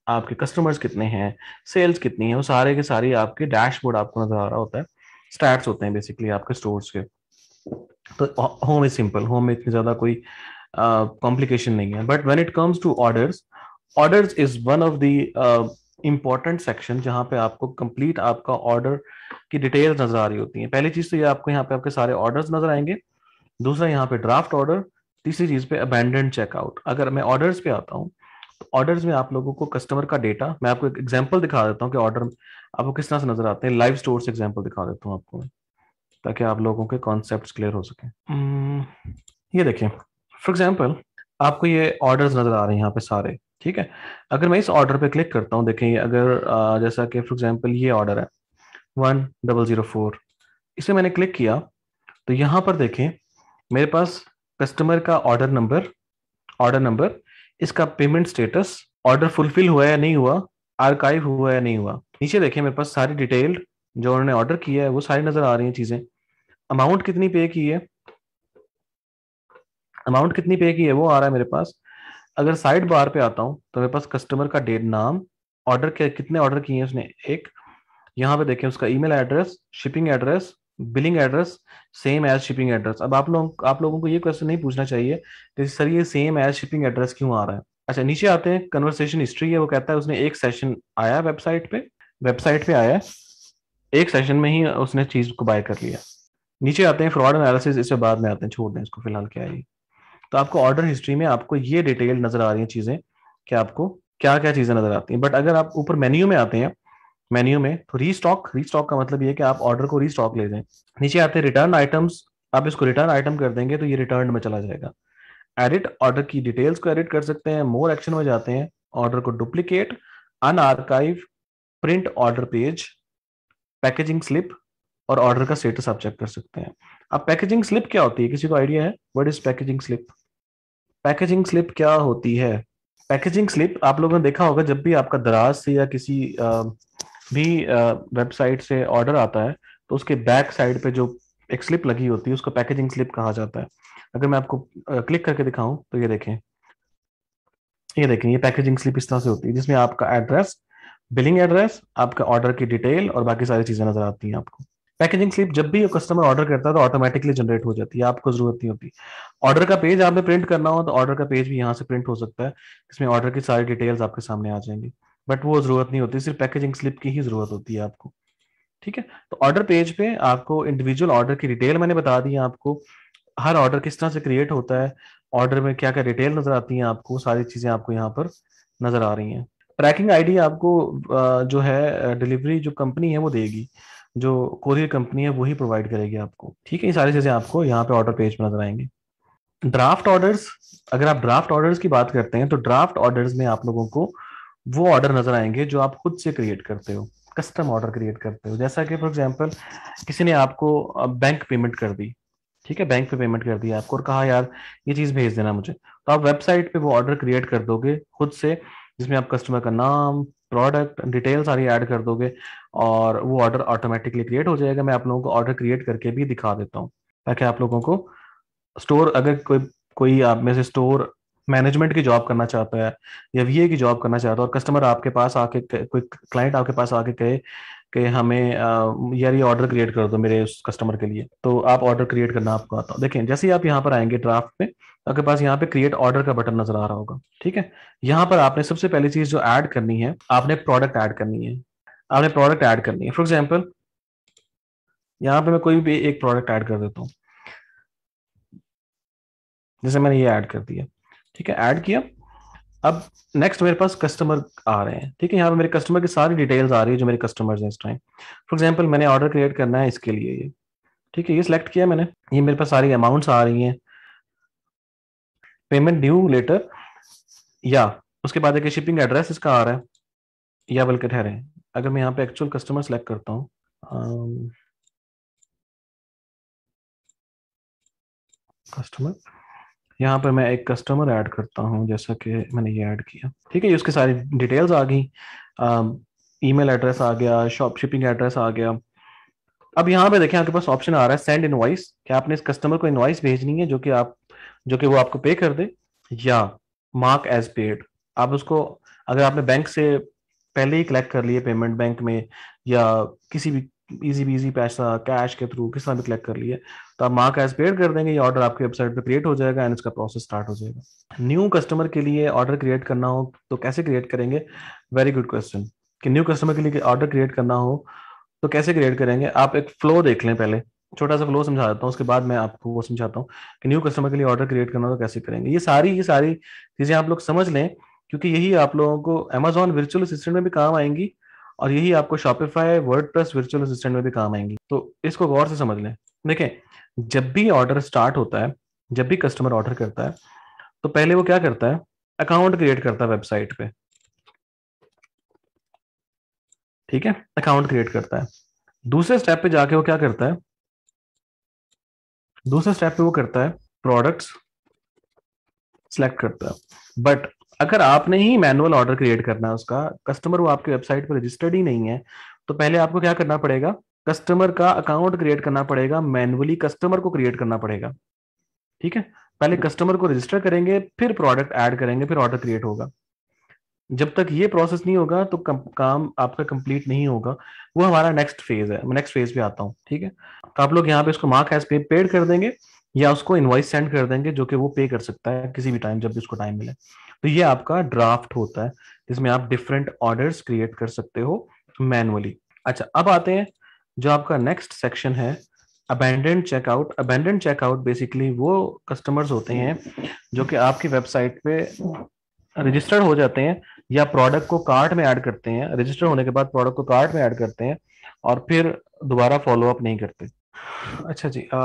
Speaker 1: आपके कस्टमर्स कितने हैं सेल्स कितनी है वो सारे के सारे आपके डैशबोर्ड आपको नजर आ रहा होता है स्टैट्स होते हैं बेसिकली आपके स्टोर्स के तो होम इज सिंपल होम में इतनी ज्यादा कोई कॉम्प्लिकेशन uh, नहीं है but when it comes to orders order is one of the important section जहाँ पे आपको कंप्लीट आपका ऑर्डर की डिटेल्स नजर आ रही होती है पहली चीज तो ये आपको यहाँ पे आपके सारे ऑर्डर नजर आएंगे दूसरा यहाँ पे ड्राफ्ट ऑर्डर तीसरी चीज पे अबेंडेंट चेकआउट अगर मैं ऑर्डर्स पे आता हूँ ऑर्डर्स में आप लोगों को कस्टमर का डेटा मैं आपको एक एग्जांपल दिखा देता हूँ कि ऑर्डर आपको किस तरह से नजर आते हैं लाइव स्टोर से एग्जांपल दिखा देता हूँ आपको ताकि आप लोगों के कॉन्सेप्ट क्लियर हो सके hmm, ये देखिए फॉर एग्जाम्पल आपको ये ऑर्डर नजर आ रहे हैं यहाँ पे सारे ठीक है अगर मैं इस ऑर्डर पे क्लिक करता हूँ देखें अगर जैसा कि फॉर एग्जाम्पल ये ऑर्डर है वन डबल जीरो फोर इसे मैंने क्लिक किया तो यहाँ पर देखें मेरे पास कस्टमर का ऑर्डर नंबर ऑर्डर नंबर इसका पेमेंट स्टेटस ऑर्डर फुलफिल हुआ या नहीं हुआ आर्काइव हुआ या नहीं हुआ नीचे देखिए मेरे पास सारी डिटेल्ड जो उन्होंने ऑर्डर किया है वो सारी नजर आ रही है चीजें अमाउंट कितनी पे की है अमाउंट कितनी पे की है वो आ रहा है मेरे पास अगर साइड बार पे आता हूँ तो मेरे पास कस्टमर का डेट नाम ऑर्डर कितने ऑर्डर किए हैं उसने एक यहाँ पे देखें उसका email address shipping address billing address same as shipping address अब आप लोग आप लोगों को ये क्वेश्चन नहीं पूछना चाहिए कि सर ये सेम एज शिपिंग एड्रेस क्यों आ रहा है अच्छा नीचे आते हैं कन्वर्सेशन हिस्ट्री है वो कहता है उसने एक सेशन आया वेबसाइट पे वेबसाइट पे आया एक सेशन में ही उसने चीज को बाय कर लिया नीचे आते हैं फ्रॉड एनालिसिस इसके बाद में आते हैं छोड़ दें इसको फिलहाल क्या है तो आपको ऑर्डर हिस्ट्री में आपको ये डिटेल नजर आ रही है चीजें कि आपको क्या क्या चीजें नजर आती हैं बट अगर आप ऊपर मेन्यू में आते हैं मेन्यू में तो रीस्टॉक रीस्टॉक का मतलब ये है कि आप ऑर्डर को रीस्टॉक ले दें नीचे आते हैं रिटर्न आइटम्स आप इसको रिटर्न आइटम कर देंगे तो ये रिटर्न में चला जाएगा एडिट ऑर्डर की डिटेल्स को एडिट कर सकते हैं मोर एक्शन में जाते हैं ऑर्डर को duplicate unarchive print order page packaging slip और ऑर्डर का स्टेटस आप चेक कर सकते हैं अब पैकेजिंग स्लिप क्या होती है किसी को आइडिया है what is packaging slip packaging slip क्या होती है पैकेजिंग स्लिप आप लोगों ने देखा होगा जब भी आपका दराज से या किसी भी वेबसाइट से ऑर्डर आता है तो उसके बैक साइड पे जो एक स्लिप लगी होती है उसको पैकेजिंग स्लिप कहा जाता है अगर मैं आपको क्लिक करके दिखाऊं तो ये देखें ये देखें ये पैकेजिंग स्लिप इस तरह से होती है जिसमें आपका एड्रेस बिलिंग एड्रेस आपका ऑर्डर की डिटेल और बाकी सारी चीजें नजर आती हैं आपको पैकेजिंग स्लिप जब भी कस्टमर ऑर्डर करता है तो ऑटोमेटिकली जनरेट हो जाती है आपको जरूरत नहीं होती ऑर्डर का पेज आपने प्रिंट करना हो तो ऑर्डर का पेज भी यहाँ से प्रिंट हो सकता है इसमें ऑर्डर की सारी डिटेल्स आपके सामने आ जाएंगी बट वो जरूरत नहीं होती सिर्फ पैकेजिंग स्लिप की ही जरूरत होती है आपको ठीक है तो ऑर्डर पेज पे आपको इंडिविजुअल ऑर्डर की डिटेल मैंने बता दी है आपको हर ऑर्डर किस तरह से क्रिएट होता है ऑर्डर में क्या क्या डिटेल नजर आती है आपको सारी चीजें आपको यहाँ पर नजर आ रही हैं ट्रैकिंग आईडी आपको जो है डिलीवरी जो कंपनी है वो देगी जो कोरियर कंपनी है वही प्रोवाइड करेगी आपको ठीक है ये सारी चीजें आपको यहाँ पे ऑर्डर पेज पर नजर आएंगे ड्राफ्ट ऑर्डर्स अगर आप ड्राफ्ट ऑर्डर्स की बात करते हैं तो ड्राफ्ट ऑर्डर्स में आप लोगों को वो ऑर्डर नजर आएंगे जो आप खुद से क्रिएट करते हो कस्टम ऑर्डर क्रिएट करते हो जैसा कि फॉर एग्जाम्पल किसी ने आपको बैंक पेमेंट कर दी ठीक है बैंक पे पेमेंट कर दिया आपको और कहा यार ये चीज भेज देना मुझे तो आप वेबसाइट पे वो ऑर्डर क्रिएट कर दोगे खुद से जिसमें आप कस्टमर का नाम प्रोडक्ट डिटेल सारी ऐड कर दोगे और वो ऑर्डर ऑटोमेटिकली क्रिएट हो जाएगा मैं आप लोगों को ऑर्डर क्रिएट करके भी दिखा देता हूँ ताकि आप लोगों को स्टोर अगर कोई कोई आप में से स्टोर मैनेजमेंट की जॉब करना चाहता है या वीए की जॉब करना चाहता है और कस्टमर आपके पास आके कोई क्लाइंट आपके पास आके कहे कि हमें यार ये ऑर्डर क्रिएट कर दो मेरे उस कस्टमर के लिए तो आप ऑर्डर क्रिएट करना आपको आता देखें जैसे ही आप यहाँ पर आएंगे ड्राफ्ट पे आपके पास यहाँ पे क्रिएट ऑर्डर का बटन नजर आ रहा होगा ठीक है यहाँ पर आपने सबसे पहली चीज जो ऐड करनी है आपने प्रोडक्ट ऐड करनी है आपने प्रोडक्ट ऐड करनी है फॉर एग्जाम्पल यहाँ पे मैं कोई भी एक प्रोडक्ट ऐड कर देता हूँ जैसे मैंने ये ऐड कर दिया ठीक है ऐड किया अब नेक्स्ट मेरे पास कस्टमर आ रहे हैं ठीक है यहाँ पे मेरे कस्टमर की सारी डिटेल्स आ रही है जो मेरे कस्टमर्स हैं इस टाइम फॉर एग्जांपल मैंने ऑर्डर क्रिएट करना है इसके लिए ये ठीक है ये सिलेक्ट किया मैंने ये मेरे पास सारी अमाउंट्स आ रही हैं पेमेंट ड्यू लेटर या उसके बाद एक शिपिंग एड्रेस इसका आ रहा है या बल्कि ठहरे अगर मैं यहाँ पे एक्चुअल कस्टमर सेलेक्ट करता हूँ कस्टमर um, यहाँ पर मैं एक कस्टमर ऐड करता हूँ जैसा कि मैंने ये ऐड किया ठीक है ये उसके सारी डिटेल्स आ गई ईमेल एड्रेस आ गया शॉप शिपिंग एड्रेस आ गया अब यहाँ पे देखें आपके पास ऑप्शन आ रहा है सेंड इनवाइस कि आपने इस कस्टमर को इनवाइस भेजनी है जो कि आप जो कि वो आपको पे कर दे या मार्क एज पेड आप उसको अगर आपने बैंक से पहले ही कलेक्ट कर लिए पेमेंट बैंक में या किसी भी इजी बीजी पैसा कैश के थ्रू किस तरह भी कलेक्ट कर लिए तो आप मार्क एज क्रिएट कर देंगे ये ऑर्डर आपकी वेबसाइट पे क्रिएट हो जाएगा एंड इसका प्रोसेस स्टार्ट हो जाएगा न्यू कस्टमर के लिए ऑर्डर क्रिएट करना हो तो कैसे क्रिएट करेंगे वेरी गुड क्वेश्चन कि न्यू कस्टमर के लिए ऑर्डर क्रिएट करना हो तो कैसे क्रिएट करेंगे आप एक फ्लो देख लें पहले छोटा सा फ्लो समझा देता हूँ उसके बाद मैं आपको वो समझाता हूँ कि न्यू कस्टमर के लिए ऑर्डर क्रिएट करना तो कैसे करेंगे ये सारी ये सारी चीज़ें आप लोग समझ लें क्योंकि यही आप लोगों को अमेजोन वर्चुअल असिस्टेंट में भी काम आएंगी और यही आपको Shopify word plus virtual assistant में भी काम आएंगी तो इसको गौर से समझ लें देखें जब भी ऑर्डर स्टार्ट होता है जब भी कस्टमर ऑर्डर करता है तो पहले वो क्या करता है अकाउंट क्रिएट करता है वेबसाइट पे ठीक है अकाउंट क्रिएट करता है दूसरे स्टेप पे जाके वो क्या करता है दूसरे स्टेप पे वो करता है प्रोडक्ट्स सिलेक्ट करता है बट अगर आपने ही मैनुअल ऑर्डर क्रिएट करना है उसका कस्टमर वो आपकी वेबसाइट पर रजिस्टर्ड ही नहीं है तो पहले आपको क्या करना पड़ेगा कस्टमर का अकाउंट क्रिएट करना पड़ेगा मैनुअली कस्टमर को क्रिएट करना पड़ेगा ठीक है पहले कस्टमर को रजिस्टर करेंगे फिर प्रोडक्ट ऐड करेंगे फिर ऑर्डर क्रिएट होगा जब तक ये प्रोसेस नहीं होगा तो काम आपका कंप्लीट नहीं होगा वो हमारा नेक्स्ट फेज है मैं नेक्स्ट फेज पे आता हूँ ठीक है तो आप लोग यहाँ पे उसको मार्क एज पे पेड कर देंगे या उसको इन्वाइस सेंड कर देंगे जो कि वो पे कर सकता है किसी भी टाइम जब भी उसको टाइम मिले तो ये आपका ड्राफ्ट होता है जिसमें आप डिफरेंट ऑर्डर क्रिएट कर सकते हो मैनुअली अच्छा अब आते हैं जो आपका नेक्स्ट सेक्शन है abandoned checkout abandoned checkout basically वो कस्टमर्स होते हैं जो कि आपकी वेबसाइट पे रजिस्टर्ड हो जाते हैं या प्रोडक्ट को कार्ट में ऐड करते हैं रजिस्टर होने के बाद प्रोडक्ट को कार्ट में ऐड करते हैं और फिर दोबारा फॉलोअप नहीं करते अच्छा जी आ,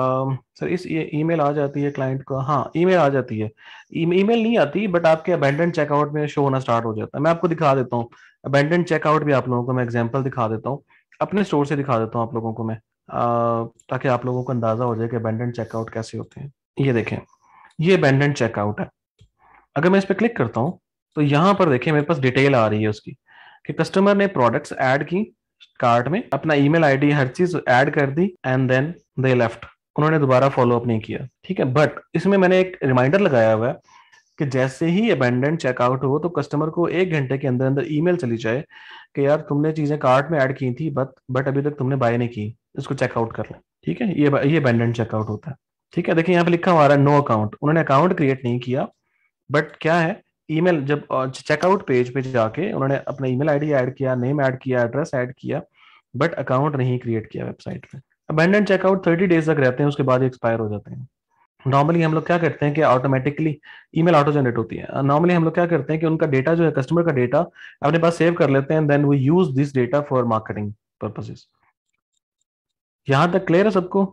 Speaker 1: सर इस ईमेल आ जाती है क्लाइंट को हाँ ईमेल आ जाती है ईमेल नहीं आती बट आपके अबेंडेंट चेकआउट में शो होना स्टार्ट हो जाता है मैं आपको दिखा देता हूँ अबेंडेंट चेकआउट भी आप लोगों को मैं एग्जाम्पल दिखा देता हूँ अपने स्टोर से दिखा देता हूँ आप लोगों को मैं ताकि आप लोगों को अंदाजा हो जाए कि बैंडन चेकआउट कैसे होते हैं ये देखें ये बैंडन चेकआउट है अगर मैं इस पर क्लिक करता हूँ तो यहाँ पर देखिए मेरे पास डिटेल आ रही है उसकी कि कस्टमर ने प्रोडक्ट्स ऐड की कार्ट में अपना ईमेल आईडी हर चीज ऐड कर दी एंड देन दे लेफ्ट उन्होंने दोबारा फॉलो अप नहीं किया ठीक है बट इसमें मैंने एक रिमाइंडर लगाया हुआ है कि जैसे ही अबेंडेंट चेकआउट हो तो कस्टमर को एक घंटे के अंदर अंदर ईमेल चली जाए कि यार तुमने चीज़ें कार्ट में ऐड की थी बट बट अभी तक तुमने बाय नहीं की इसको चेकआउट कर लें ठीक है ये ये अबेंडेंट चेकआउट होता है ठीक है देखिए यहाँ पे लिखा हुआ है नो अकाउंट उन्होंने अकाउंट क्रिएट नहीं किया बट क्या है ईमेल जब चेकआउट पेज पे जाके उन्होंने अपना ईमेल आईडी ऐड किया नेम ऐड किया एड्रेस ऐड किया बट अकाउंट नहीं क्रिएट किया वेबसाइट पे अबेंडेंट चेकआउट थर्टी डेज तक रहते हैं उसके बाद एक्सपायर हो जाते हैं नॉर्मली हम लोग क्या करते हैं कि ऑटोमेटिकली ईमेल ऑटो जनरेट होती है नॉर्मली uh, हम लोग क्या करते हैं कि उनका डेटा जो है कस्टमर का डेटा अपने पास सेव कर लेते हैं then we use this data for marketing purposes यहां तक क्लियर है सबको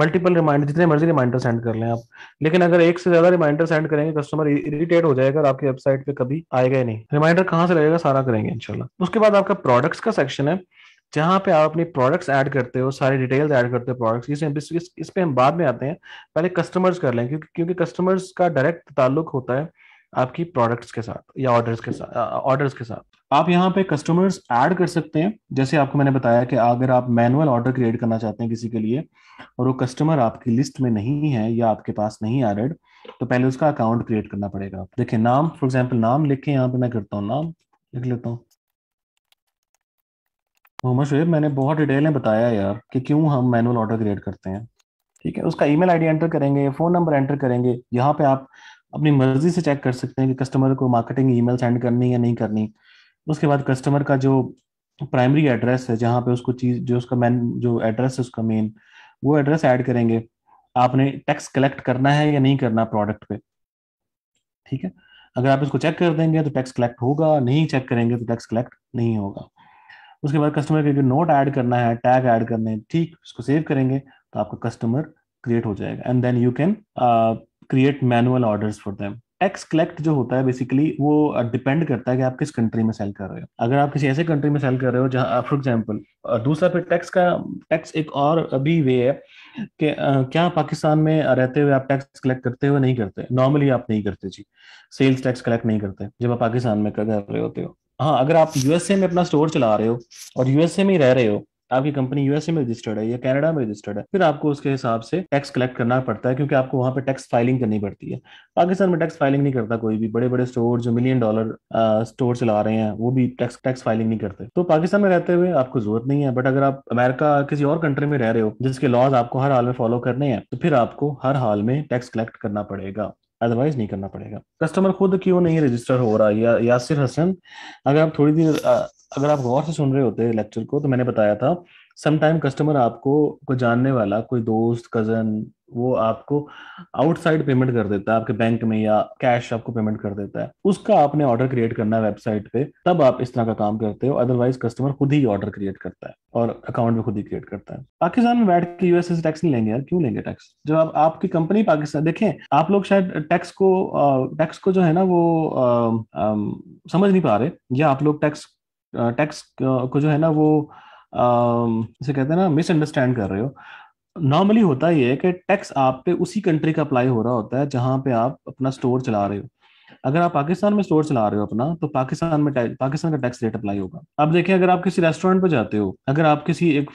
Speaker 1: मल्टीपल रिमाइंडर जितने मर्जी रिमाइंडर सेंड कर लें आप लेकिन अगर एक से ज्यादा रिमाइंडर सेंड करेंगे कस्टमर इरिटेट हो जाएगा आपकी वेबसाइट पे कभी आएगा ही नहीं रिमाइंडर कहाँ से रहेगा सारा करेंगे इंशाल्लाह उसके बाद आपका प्रोडक्ट्स का सेक्शन है जहां पे आप अपने प्रोडक्ट्स ऐड करते हो सारे डिटेल्स ऐड करते हो प्रोडक्ट्स इस, इस, इस पे हम बाद में आते हैं पहले कस्टमर्स कर लें क्योंकि क्योंकि कस्टमर्स का डायरेक्ट ताल्लुक होता है आपकी प्रोडक्ट्स के साथ या ऑर्डर्स के साथ ऑर्डर्स के साथ आप यहाँ पे कस्टमर्स ऐड कर सकते हैं जैसे आपको मैंने बताया कि अगर आप मैनुअल ऑर्डर क्रिएट करना चाहते हैं किसी के लिए और वो कस्टमर आपकी लिस्ट में नहीं है या आपके पास नहीं एडेड तो पहले उसका अकाउंट क्रिएट करना पड़ेगा देखिए नाम फॉर एग्जाम्पल नाम लिख के यहाँ पे मैं करता हूँ नाम लिख लेता हूँ मोहम्मद शुएब मैंने बहुत डिटेल में बताया यार कि क्यों हम मैनुअल ऑर्डर क्रिएट करते हैं ठीक है उसका ईमेल आईडी एंटर करेंगे फ़ोन नंबर एंटर करेंगे यहाँ पे आप अपनी मर्जी से चेक कर सकते हैं कि कस्टमर को मार्केटिंग ईमेल सेंड करनी या नहीं करनी उसके बाद कस्टमर का जो प्राइमरी एड्रेस है जहाँ पे उसको चीज़ जो उसका मैन जो एड्रेस है उसका मेन वो एड्रेस ऐड करेंगे आपने टैक्स कलेक्ट करना है या नहीं करना प्रोडक्ट पे ठीक है अगर आप इसको चेक कर देंगे तो टैक्स कलेक्ट होगा नहीं चेक करेंगे तो टैक्स कलेक्ट नहीं होगा उसके बाद कस्टमर के नोट ऐड करना है टैग ऐड करने हैं ठीक उसको सेव करेंगे तो आपका कस्टमर क्रिएट हो जाएगा and then you can create manual orders for them tax collect जो होता है बेसिकली वो डिपेंड uh, करता है कि आप किस कंट्री में सेल कर रहे हो अगर आप किसी ऐसे कंट्री में सेल कर रहे हो जहाँ फॉर uh, एग्जाम्पल uh, दूसरा फिर टैक्स का टैक्स एक और अभी वे है कि क्या पाकिस्तान में रहते हुए आप टैक्स कलेक्ट करते हुए नहीं करते नॉर्मली आप नहीं करते जी सेल्स टैक्स कलेक्ट नहीं करते जब आप पाकिस्तान में कर रहे होते हो हाँ अगर आप यूएसए में अपना स्टोर चला रहे हो और यूएसए में ही रह रहे हो आपकी कंपनी यूएसए में रजिस्टर्ड है या कनाडा में रजिस्टर्ड है फिर आपको उसके हिसाब से टैक्स कलेक्ट करना पड़ता है क्योंकि आपको वहां पे टैक्स फाइलिंग करनी पड़ती है पाकिस्तान में टैक्स फाइलिंग नहीं करता कोई भी बड़े बड़े स्टोर जो मिलियन डॉलर स्टोर चला रहे हैं वो भी टैक्स टैक्स फाइलिंग नहीं करते तो पाकिस्तान में रहते हुए आपको जरूरत नहीं है बट अगर आप अमेरिका किसी और कंट्री में रह रहे हो जिसके लॉज आपको हर हाल में फॉलो करने हैं तो फिर आपको हर हाल में टैक्स कलेक्ट करना पड़ेगा अदरवाइज नहीं करना पड़ेगा कस्टमर खुद क्यों नहीं रजिस्टर हो रहा या यासिर हसन अगर आप थोड़ी देर अगर आप गौर से सुन रहे होते लेक्चर को तो मैंने बताया था समटाइम कस्टमर आपको को जानने वाला कोई दोस्त कजन वो आपको आउटसाइड पेमेंट कर देता है आपके बैंक में या कैश आपको पेमेंट कर देता है उसका आपने ऑर्डर क्रिएट करना है वेबसाइट पे तब आप इस तरह का काम करते हो अदरवाइज कस्टमर खुद ही ऑर्डर क्रिएट करता है और अकाउंट भी खुद ही क्रिएट करता है पाकिस्तान में बैठ के यूएस से टैक्स नहीं लेंगे यार क्यों लेंगे टैक्स जब आप, आपकी कंपनी पाकिस्तान देखें आप लोग शायद टैक्स को टैक्स को जो है ना वो आ, आ, समझ नहीं पा रहे या आप लोग टैक्स टैक्स को जो है ना वो जैसे कहते हैं ना मिसअंडरस्टैंड कर रहे हो नॉर्मली होता ये है कि टैक्स आप पे उसी कंट्री का अप्लाई हो रहा होता है जहाँ पे आप अपना स्टोर चला रहे हो अगर आप पाकिस्तान में स्टोर चला रहे हो अपना तो पाकिस्तान में पाकिस्तान का टैक्स रेट अप्लाई होगा अब देखें अगर आप किसी रेस्टोरेंट पे जाते हो अगर आप किसी एक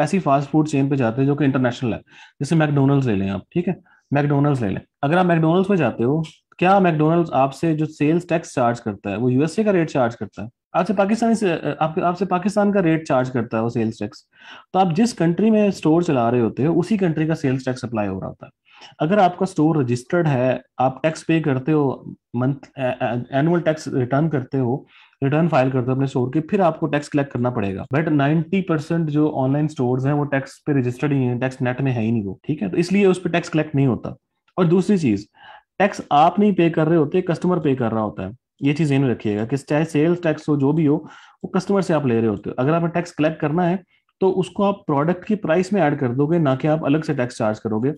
Speaker 1: ऐसी फास्ट फूड चेन पे जाते हो जो कि इंटरनेशनल है जैसे मैकडोनल्ड्स ले लें आप ठीक है मैकडोनल्ड्स ले लें अगर आप मैकडोनल्ड्स में जाते हो क्या मैकडोनल्ड्स आपसे जो सेल्स टैक्स चार्ज करता है वो यूएसए का रेट चार्ज करता है आपसे पाकिस्तानी से आपके आपसे पाकिस्तान का रेट चार्ज करता है वो सेल्स टैक्स तो आप जिस कंट्री में स्टोर चला रहे होते हो उसी कंट्री का सेल्स टैक्स अप्लाई हो रहा होता है अगर आपका स्टोर रजिस्टर्ड है आप टैक्स पे करते हो मंथ एनुअल टैक्स रिटर्न करते हो रिटर्न फाइल करते हो अपने स्टोर के फिर आपको टैक्स कलेक्ट करना पड़ेगा बट नाइनटी परसेंट जो ऑनलाइन स्टोर है वो टैक्स पे रजिस्टर्ड ही है टैक्स नेट में है ही नहीं वो ठीक है तो इसलिए उस पर टैक्स कलेक्ट नहीं होता और दूसरी चीज टैक्स आप नहीं पे कर रहे होते कस्टमर पे कर रहा होता है ये चीज में रखिएगा कि चाहे सेल्स टैक्स हो जो भी हो वो कस्टमर से आप ले रहे होते हो अगर आपने टैक्स कलेक्ट करना है तो उसको आप प्रोडक्ट की प्राइस में ऐड कर दोगे ना कि आप अलग से टैक्स चार्ज करोगे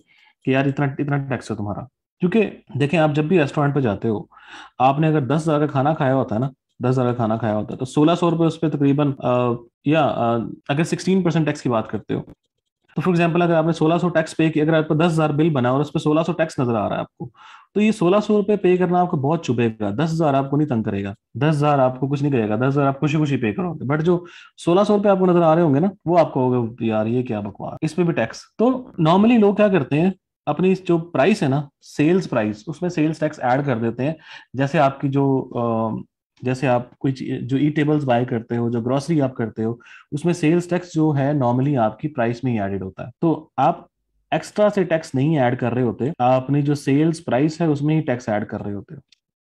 Speaker 1: कि यार इतना इतना टैक्स है तुम्हारा क्योंकि देखें आप जब भी रेस्टोरेंट पे जाते हो आपने अगर दस हजार का खाना खाया होता है ना दस हजार का खाना खाया होता है तो सोलह सौ रुपए उस पर तकरीबन या अगर सिक्सटीन परसेंट टैक्स की बात करते हो तो फॉर एग्जाम्पल अगर आपने सोलह सौ टैक्स पे किया अगर आपका दस हजार बिल बना और उस पर सोलह सौ टैक्स नजर आ रहा है आपको तो ये सोलह सौ रुपए पे करना आपको बहुत चुभेगा दस हजार आपको नहीं तंग करेगा दस हजार आपको कुछ नहीं करेगा दस हजार आप खुशी खुशी पे करोगे बट जो सोलह सौ रुपए आपको नजर आ रहे होंगे ना वो आपको होगा यार ये क्या बकवास इस पे भी टैक्स तो नॉर्मली लोग क्या करते हैं अपनी जो प्राइस है ना सेल्स प्राइस उसमें सेल्स टैक्स ऐड कर देते हैं जैसे आपकी जो जैसे आप कुछ जो ई टेबल्स बाय करते हो जो ग्रोसरी आप करते हो उसमें सेल्स टैक्स जो है नॉर्मली आपकी प्राइस में ही एडेड होता है तो आप एक्स्ट्रा से टैक्स नहीं ऐड कर रहे होते आप अपनी जो सेल्स प्राइस है उसमें ही टैक्स ऐड कर रहे होते हो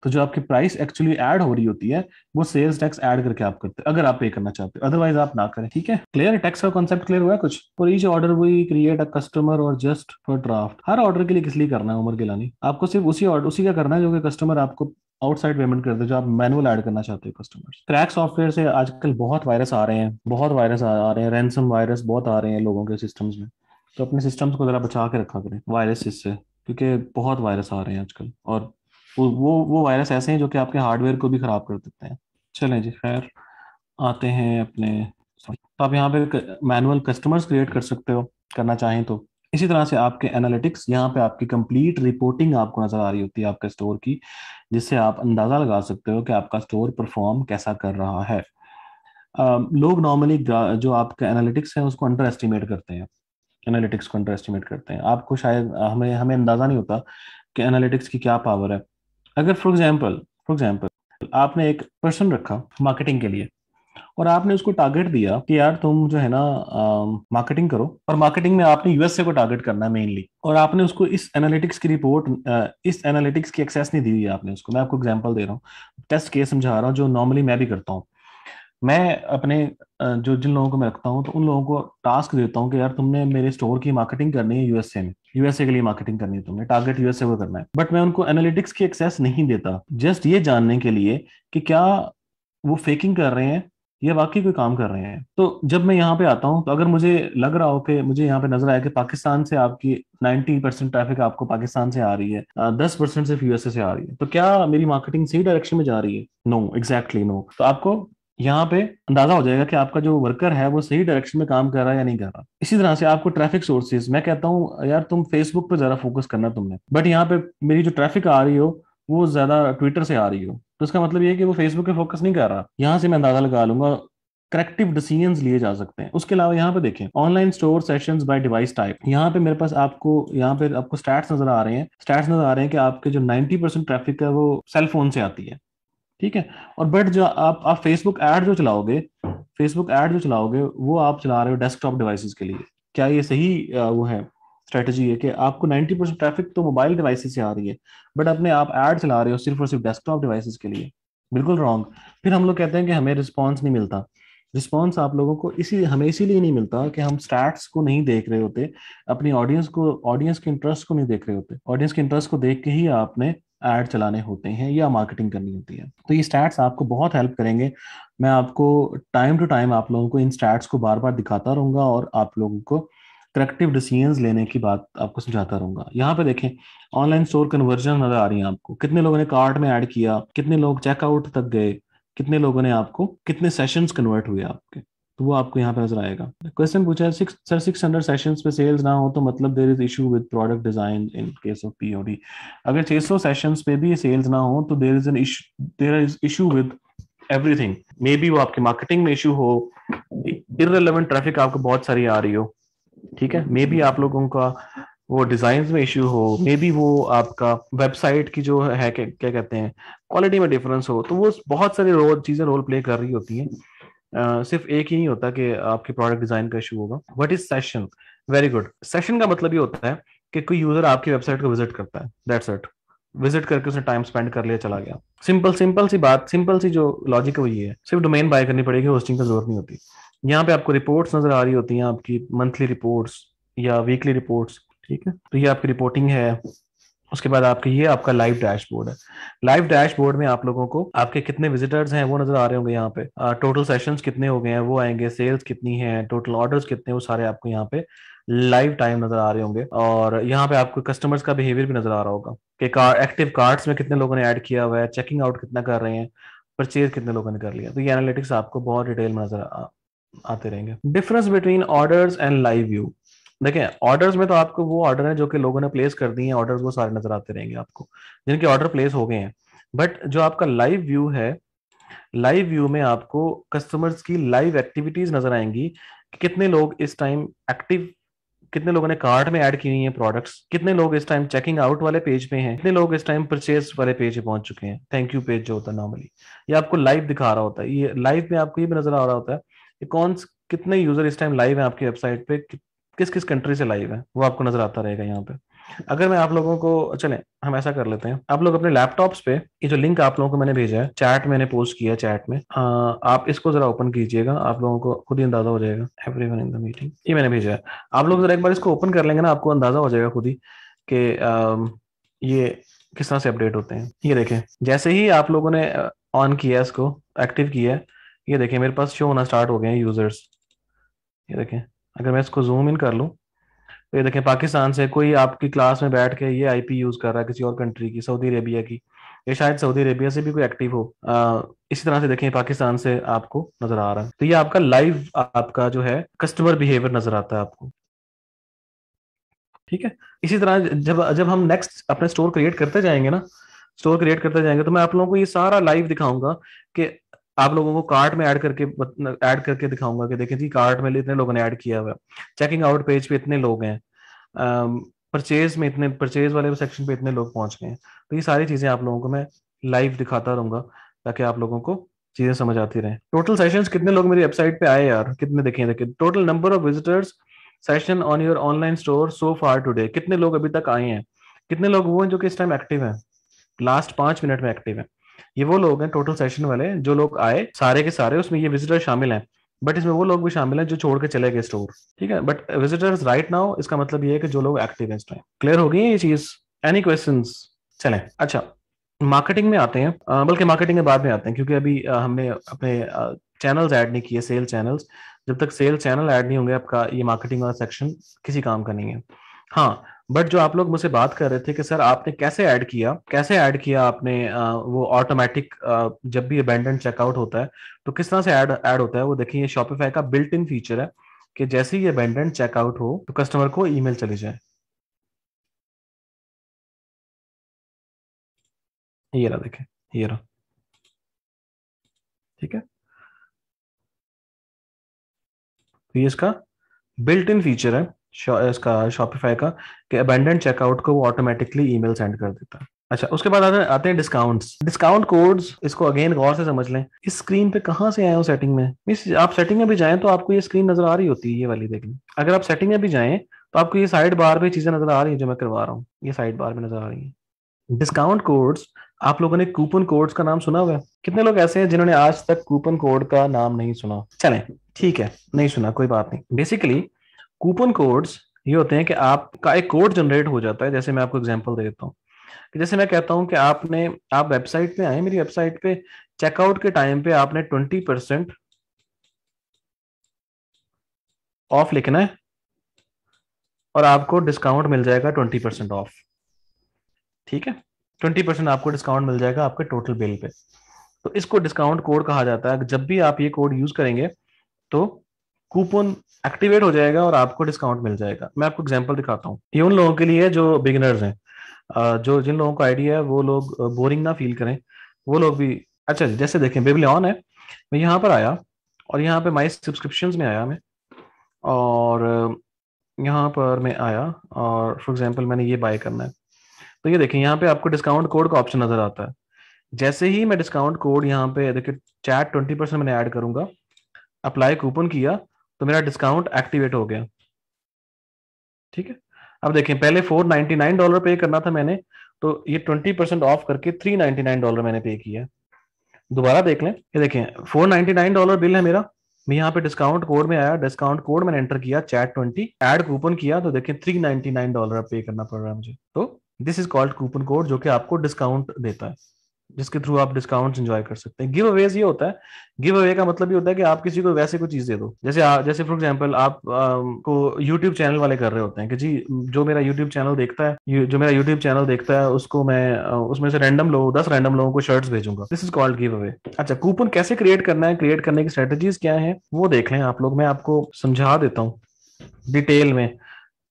Speaker 1: तो जो आपकी प्राइस एक्चुअली ऐड हो रही होती है वो सेल्स टैक्स ऐड करके आप करते हैं अगर आप पे करना चाहते हो अदरवाइज आप ना करें ठीक है क्लियर टैक्स का कॉन्सेप्ट क्लियर हुआ है कुछ for each order we create a customer और जस्ट फॉर ड्राफ्ट हर ऑर्डर के लिए किस लिए करना है उमर गिलानी आपको सिर्फ उसी ऑर्डर उसी का करना है जो कि कस्टमर आपको आउटसाइड पेमेंट करते हो जो आप मैनुअल ऐड करना चाहते हो कस्टमर क्रैक सॉफ्टवेयर से आजकल बहुत वायरस आ रहे हैं बहुत वायरस आ रहे हैं रैनसम वायरस बहुत आ रहे हैं लोगों के सिस्टम्स में तो अपने सिस्टम्स को ज़रा बचा के रखा करें वायरसेस से क्योंकि बहुत वायरस आ रहे हैं आजकल और वो वो वायरस ऐसे हैं जो कि आपके हार्डवेयर को भी ख़राब कर देते हैं चलें जी खैर आते हैं अपने तो आप यहाँ पे मैनुअल कस्टमर्स क्रिएट कर सकते हो करना चाहें तो इसी तरह से आपके एनालिटिक्स यहाँ पे आपकी कंप्लीट रिपोर्टिंग आपको नजर आ रही होती है आपके स्टोर की जिससे आप अंदाजा लगा सकते हो कि आपका स्टोर परफॉर्म कैसा कर रहा है लोग नॉर्मली जो आपका एनालिटिक्स है उसको अंडर एस्टिमेट करते हैं एनालिटिक्स को अंडर एस्टिमेट करते हैं आपको शायद हमें हमें अंदाजा नहीं होता कि एनालिटिक्स की क्या पावर है अगर फॉर एग्जाम्पल फॉर एग्जाम्पल आपने एक पर्सन रखा मार्केटिंग के लिए और आपने उसको टारगेट दिया कि यार तुम जो है ना मार्केटिंग करो और मार्केटिंग में आपने यूएसए को टारगेट करना है मेनली और आपने उसको इस एनालिटिक्स की रिपोर्ट इस एनालिटिक्स की एक्सेस नहीं दी हुई आपने उसको मैं आपको एग्जाम्पल दे रहा हूँ टेस्ट केस समझा रहा हूँ जो नॉर्मली मैं भी करता हूँ मैं अपने जो जिन लोगों को मैं रखता हूँ तो उन लोगों को टास्क देता हूँ कि यार तुमने मेरे स्टोर की मार्केटिंग करनी है यूएसए में यूएसए के लिए मार्केटिंग करनी है तुमने टारगेट यूएसए को करना है बट मैं उनको एनालिटिक्स की एक्सेस नहीं देता जस्ट ये जानने के लिए कि क्या वो फेकिंग कर रहे हैं या वाकई कोई काम कर रहे हैं तो जब मैं यहाँ पे आता हूँ तो अगर मुझे लग रहा हो कि मुझे यहाँ पे नजर आया कि पाकिस्तान से आपकी नाइनटी परसेंट ट्रैफिक आपको पाकिस्तान से आ रही है दस परसेंट सिर्फ यूएसए से आ रही है तो क्या मेरी मार्केटिंग सही डायरेक्शन में जा रही है नो एग्जैक्टली नो तो आपको यहाँ पे अंदाजा हो जाएगा कि आपका जो वर्कर है वो सही डायरेक्शन में काम कर रहा है या नहीं कर रहा इसी तरह से आपको ट्रैफिक सोर्सेज मैं कहता हूँ यार तुम फेसबुक पे ज्यादा फोकस करना तुमने बट यहाँ पे मेरी जो ट्रैफिक आ रही हो वो ज्यादा ट्विटर से आ रही हो तो इसका मतलब ये कि वो फेसबुक पे फोकस नहीं कर रहा यहाँ से मैं अंदाजा लगा लूंगा करेक्टिव डिसीजन लिए जा सकते हैं उसके अलावा यहाँ पे देखें online store sessions by device type यहाँ पे मेरे पास आपको यहाँ पे आपको स्टैट्स नजर आ रहे हैं स्टैट्स नजर आ रहे हैं कि आपके जो 90 परसेंट ट्रैफिक है वो सेल फोन से आती है ठीक है और बट जो आप आप फेसबुक एड जो चलाओगे फेसबुक एड जो चलाओगे वो आप चला रहे हो डेस्कटॉप डिवाइसेस के लिए क्या ये सही वो है स्ट्रेटजी है कि आपको 90 परसेंट ट्रैफिक तो मोबाइल डिवाइसेस से आ रही है बट अपने आप एड चला रहे हो सिर्फ और सिर्फ डेस्कटॉप डिवाइसेस के लिए बिल्कुल रॉन्ग फिर हम लोग कहते हैं कि हमें रिस्पॉन्स नहीं मिलता रिस्पॉन्स आप लोगों को इसी हमें इसीलिए नहीं मिलता कि हम स्टैट्स को नहीं देख रहे होते अपनी ऑडियंस को ऑडियंस के इंटरेस्ट को नहीं देख रहे होते ऑडियंस के इंटरेस्ट को देख के ही आपने एड चलाने होते हैं या मार्केटिंग करनी होती है तो ये स्टैट्स आपको बहुत हेल्प करेंगे मैं आपको टाइम टू टाइम आप लोगों को इन स्टैट्स को बार बार दिखाता रहूंगा और आप लोगों को करेक्टिव डिसीजन लेने की बात आपको समझाता रहूंगा यहाँ पे देखें ऑनलाइन स्टोर कन्वर्जन नजर आ रही है आपको कितने लोगों ने कार्ड में ऐड किया कितने लोग चेकआउट तक गए कितने लोगों ने आपको कितने सेशंस कन्वर्ट हुए आपके तो वो आपको यहाँ पे नजर आएगा क्वेश्चन पूछा है सर सिक्स हंड्रेड सेशन पे सेल्स ना हो तो मतलब there is issue with product design in case of POD अगर छह सौ सेशन पे भी सेल्स ना हो तो there is an there is issue with everything maybe वो आपके मार्केटिंग में इशू हो इरेलीवेंट ट्रैफिक आपको बहुत सारी आ रही हो ठीक है मे बी आप लोगों का वो डिजाइन में इश्यू हो मे बी वो आपका वेबसाइट की जो है क्या, कहते हैं क्वालिटी में डिफरेंस हो तो वो बहुत सारी रोल चीजें रोल प्ले कर रही होती हैं सिर्फ एक ही नहीं होता कि आपके प्रोडक्ट डिजाइन का इशू होगा what is session very good session का मतलब ये होता है कि कोई यूजर आपकी वेबसाइट को विजिट करता है दैट्स इट विजिट करके उसने टाइम स्पेंड कर लिया चला गया सिंपल सिंपल सी बात सिंपल सी जो लॉजिक वही वो ये है सिर्फ डोमेन बाय करनी पड़ेगी होस्टिंग की जरूरत नहीं होती यहाँ पे आपको रिपोर्ट्स नजर आ रही होती हैं आपकी मंथली रिपोर्ट्स या वीकली रिपोर्ट्स ठीक है तो ये आपकी रिपोर्टिंग है उसके बाद आपके ये आपका लाइव डैशबोर्ड है लाइव डैशबोर्ड में आप लोगों को आपके कितने विजिटर्स हैं वो नजर आ रहे होंगे यहाँ पे टोटल सेशन कितने हो गए हैं वो आएंगे सेल्स कितनी है टोटल ऑर्डर कितने वो सारे आपको यहाँ पे लाइव टाइम नजर आ रहे होंगे और यहाँ पे आपको कस्टमर्स का बिहेवियर भी नजर आ रहा होगा कि कार, एक्टिव कार्ड्स में कितने लोगों ने ऐड किया हुआ है चेकिंग आउट कितना कर रहे हैं परचेज कितने लोगों ने कर लिया तो ये एनालिटिक्स आपको बहुत डिटेल में नजर आ, आते रहेंगे difference between orders and live view देखें ऑर्डर्स में तो आपको वो ऑर्डर है जो कि लोगों ने प्लेस कर दिए हैं ऑर्डर्स वो सारे नजर आते रहेंगे आपको जिनके ऑर्डर प्लेस हो गए हैं बट जो आपका लाइव व्यू है लाइव व्यू में आपको कस्टमर्स की लाइव एक्टिविटीज नजर आएंगी कि कितने लोग इस टाइम एक्टिव कितने लोगों ने कार्ट में ऐड की हुई है प्रोडक्ट्स कितने लोग इस टाइम चेकिंग आउट वाले पेज पे हैं कितने लोग इस टाइम परचेज वाले पेज पे पहुंच चुके हैं थैंक यू पेज जो होता है नॉर्मली ये आपको लाइव दिखा रहा होता है ये लाइव में आपको ये भी नजर आ रहा होता है कि कौन कितने यूजर इस टाइम लाइव है आपकी वेबसाइट पे किस किस कंट्री से लाइव है वो आपको नजर आता रहेगा यहाँ पे अगर मैं आप लोगों को चले हम ऐसा कर लेते हैं आप लोग अपने लैपटॉप्स पे ये जो लिंक आप लोगों को मैंने भेजा है चैट मैंने पोस्ट किया है चैट में आ, हाँ, आप इसको जरा ओपन कीजिएगा आप लोगों को खुद ही अंदाजा हो जाएगा एवरी इन द मीटिंग ये मैंने भेजा है आप लोग जरा एक बार इसको ओपन कर लेंगे ना आपको अंदाजा हो जाएगा खुद ही कि ये किस तरह से अपडेट होते हैं ये देखें जैसे ही आप लोगों ने ऑन किया इसको एक्टिव किया है ये देखें मेरे पास शो होना स्टार्ट हो गए हैं यूजर्स ये देखें अगर मैं इसको जूम इन कर लूँ तो ये देखें पाकिस्तान से कोई आपकी क्लास में बैठ के ये आईपी यूज़ कर रहा है किसी और कंट्री की सऊदी अरेबिया की ये शायद सऊदी अरेबिया से भी कोई एक्टिव हो आ, इसी तरह से देखें पाकिस्तान से आपको नजर आ रहा है तो ये आपका लाइव आपका जो है कस्टमर बिहेवियर नजर आता है आपको ठीक है इसी तरह जब जब हम नेक्स्ट अपने स्टोर क्रिएट करते जाएंगे ना स्टोर क्रिएट करते जाएंगे तो मैं आप लोगों को ये सारा लाइव दिखाऊंगा कि आप लोगों को कार्ट में ऐड करके ऐड करके दिखाऊंगा कि देखें जी कार्ट में इतने लोगों ने ऐड किया हुआ चेकिंग आउट पेज पे इतने लोग हैं परचेज में इतने परचेज वाले सेक्शन पे इतने लोग पहुंच गए हैं तो ये सारी चीज़ें आप लोगों को मैं लाइव दिखाता रहूंगा ताकि आप लोगों को चीज़ें समझ आती रहे टोटल सेशन कितने लोग मेरी वेबसाइट पे आए यार कितने देखे देखे total number of visitors session on your online store so far today कितने लोग अभी तक आए हैं कितने लोग वो हैं जो कि इस टाइम एक्टिव हैं लास्ट पांच मिनट में एक्टिव हैं ये वो लोग हैं टोटल सेशन वाले जो लोग आए सारे के सारे उसमें ये विजिटर शामिल हैं बट इसमें वो लोग भी शामिल हैं जो छोड़ के चले गए स्टोर ठीक है बट विजिटर्स राइट नाउ इसका मतलब ये है कि जो लोग एक्टिव हैं क्लियर हो गई है ये चीज एनी क्वेश्चन चले अच्छा मार्केटिंग में आते हैं बल्कि मार्केटिंग के बाद में आते हैं क्योंकि अभी हमने अपने चैनल्स ऐड नहीं किए सेल चैनल्स जब तक सेल चैनल ऐड नहीं होंगे आपका ये मार्केटिंग वाला सेक्शन किसी काम का नहीं है हाँ बट जो आप लोग मुझसे बात कर रहे थे कि सर आपने कैसे ऐड किया कैसे ऐड किया आपने वो ऑटोमेटिक जब भी अबेंडन चेकआउट होता है तो किस तरह से ऐड ऐड होता है वो देखिए ये शॉपिफाई का बिल्ट इन फीचर है कि जैसे ही अबेंडन चेकआउट हो तो कस्टमर को ईमेल चली जाए ये रहा देखे ये रहा ठीक है तो ये इसका बिल्ट इन फीचर है इसका शॉपिफाई का कि अबेंडेंट चेकआउट को वो ऑटोमेटिकली ईमेल सेंड कर देता है अच्छा उसके बाद आते हैं डिस्काउंट्स डिस्काउंट कोड्स इसको अगेन गौर से समझ लें इस स्क्रीन पे कहाँ से आए हो सेटिंग में मीस आप सेटिंग में भी जाएं तो आपको ये स्क्रीन नजर आ रही होती है ये वाली देख लें अगर आप सेटिंग में भी जाएं तो आपको ये साइड बार में चीजें नजर आ रही है जो मैं करवा रहा हूँ ये साइड बार में नजर आ रही है डिस्काउंट कोड्स आप लोगों ने कूपन कोड्स का नाम सुना हुआ है कितने लोग ऐसे हैं जिन्होंने आज तक कूपन कोड का नाम नहीं सुना चलें ठीक है नहीं सुना कोई बात नहीं बेसिकली कूपन कोड्स ये होते हैं कि आपका एक कोड जनरेट हो जाता है जैसे मैं आपको एग्जांपल दे देता हूँ जैसे मैं कहता हूँ कि आपने आप वेबसाइट पे आए मेरी वेबसाइट पे चेकआउट के टाइम पे आपने ट्वेंटी परसेंट ऑफ लिखना है और आपको डिस्काउंट मिल जाएगा ट्वेंटी परसेंट ऑफ ठीक है ट्वेंटी परसेंट आपको डिस्काउंट मिल जाएगा आपके टोटल बिल पे तो इसको डिस्काउंट कोड कहा जाता है जब भी आप ये कोड यूज करेंगे तो कूपन एक्टिवेट हो जाएगा और आपको डिस्काउंट मिल जाएगा मैं आपको एग्जाम्पल दिखाता हूँ ये उन लोगों के लिए जो बिगिनर्स हैं जो जिन लोगों को आइडिया है वो लोग बोरिंग ना फील करें वो लोग भी अच्छा जैसे देखें बेबली ऑन है मैं यहाँ पर आया और यहाँ पे माई सब्सक्रिप्शन में आया मैं और यहाँ पर मैं आया और फॉर एग्जाम्पल मैंने ये बाय करना है तो ये देखें यहाँ पे आपको डिस्काउंट कोड का ऑप्शन नजर आता है जैसे ही मैं डिस्काउंट कोड यहाँ पे देखिए चैट ट्वेंटी परसेंट मैंने ऐड करूंगा अप्लाई कूपन किया तो मेरा डिस्काउंट एक्टिवेट हो गया ठीक है अब देखें पहले 499 डॉलर पे करना था मैंने तो ये 20 परसेंट ऑफ करके 399 डॉलर मैंने पे किया दोबारा देख लें ये देखें 499 डॉलर बिल है मेरा मैं यहाँ पे डिस्काउंट कोड में आया डिस्काउंट कोड मैंने एंटर किया चैट ट्वेंटी एड कूपन किया तो देखें नाइन डॉलर पे करना पड़ रहा है मुझे तो this is called coupon code जो कि आपको डिस्काउंट देता है जिसके थ्रू आप डिस्काउंट्स एंजॉय कर सकते हैं गिव अवेज ये होता है गिव अवे का मतलब ये होता है कि आप किसी को वैसे कोई चीज दे दो जैसे आ, जैसे फॉर एग्जाम्पल आप आ, को यूट्यूब चैनल वाले कर रहे होते हैं कि जी जो मेरा यूट्यूब चैनल देखता है जो मेरा यूट्यूब चैनल देखता है उसको मैं उसमें से रैंडम लोग दस रैंडम लोगों को शर्ट्स भेजूंगा this is called giveaway अच्छा कूपन कैसे क्रिएट करना है क्रिएट करने की स्ट्रेटेजीज क्या है वो देख लें आप लोग मैं आपको समझा देता हूँ डिटेल में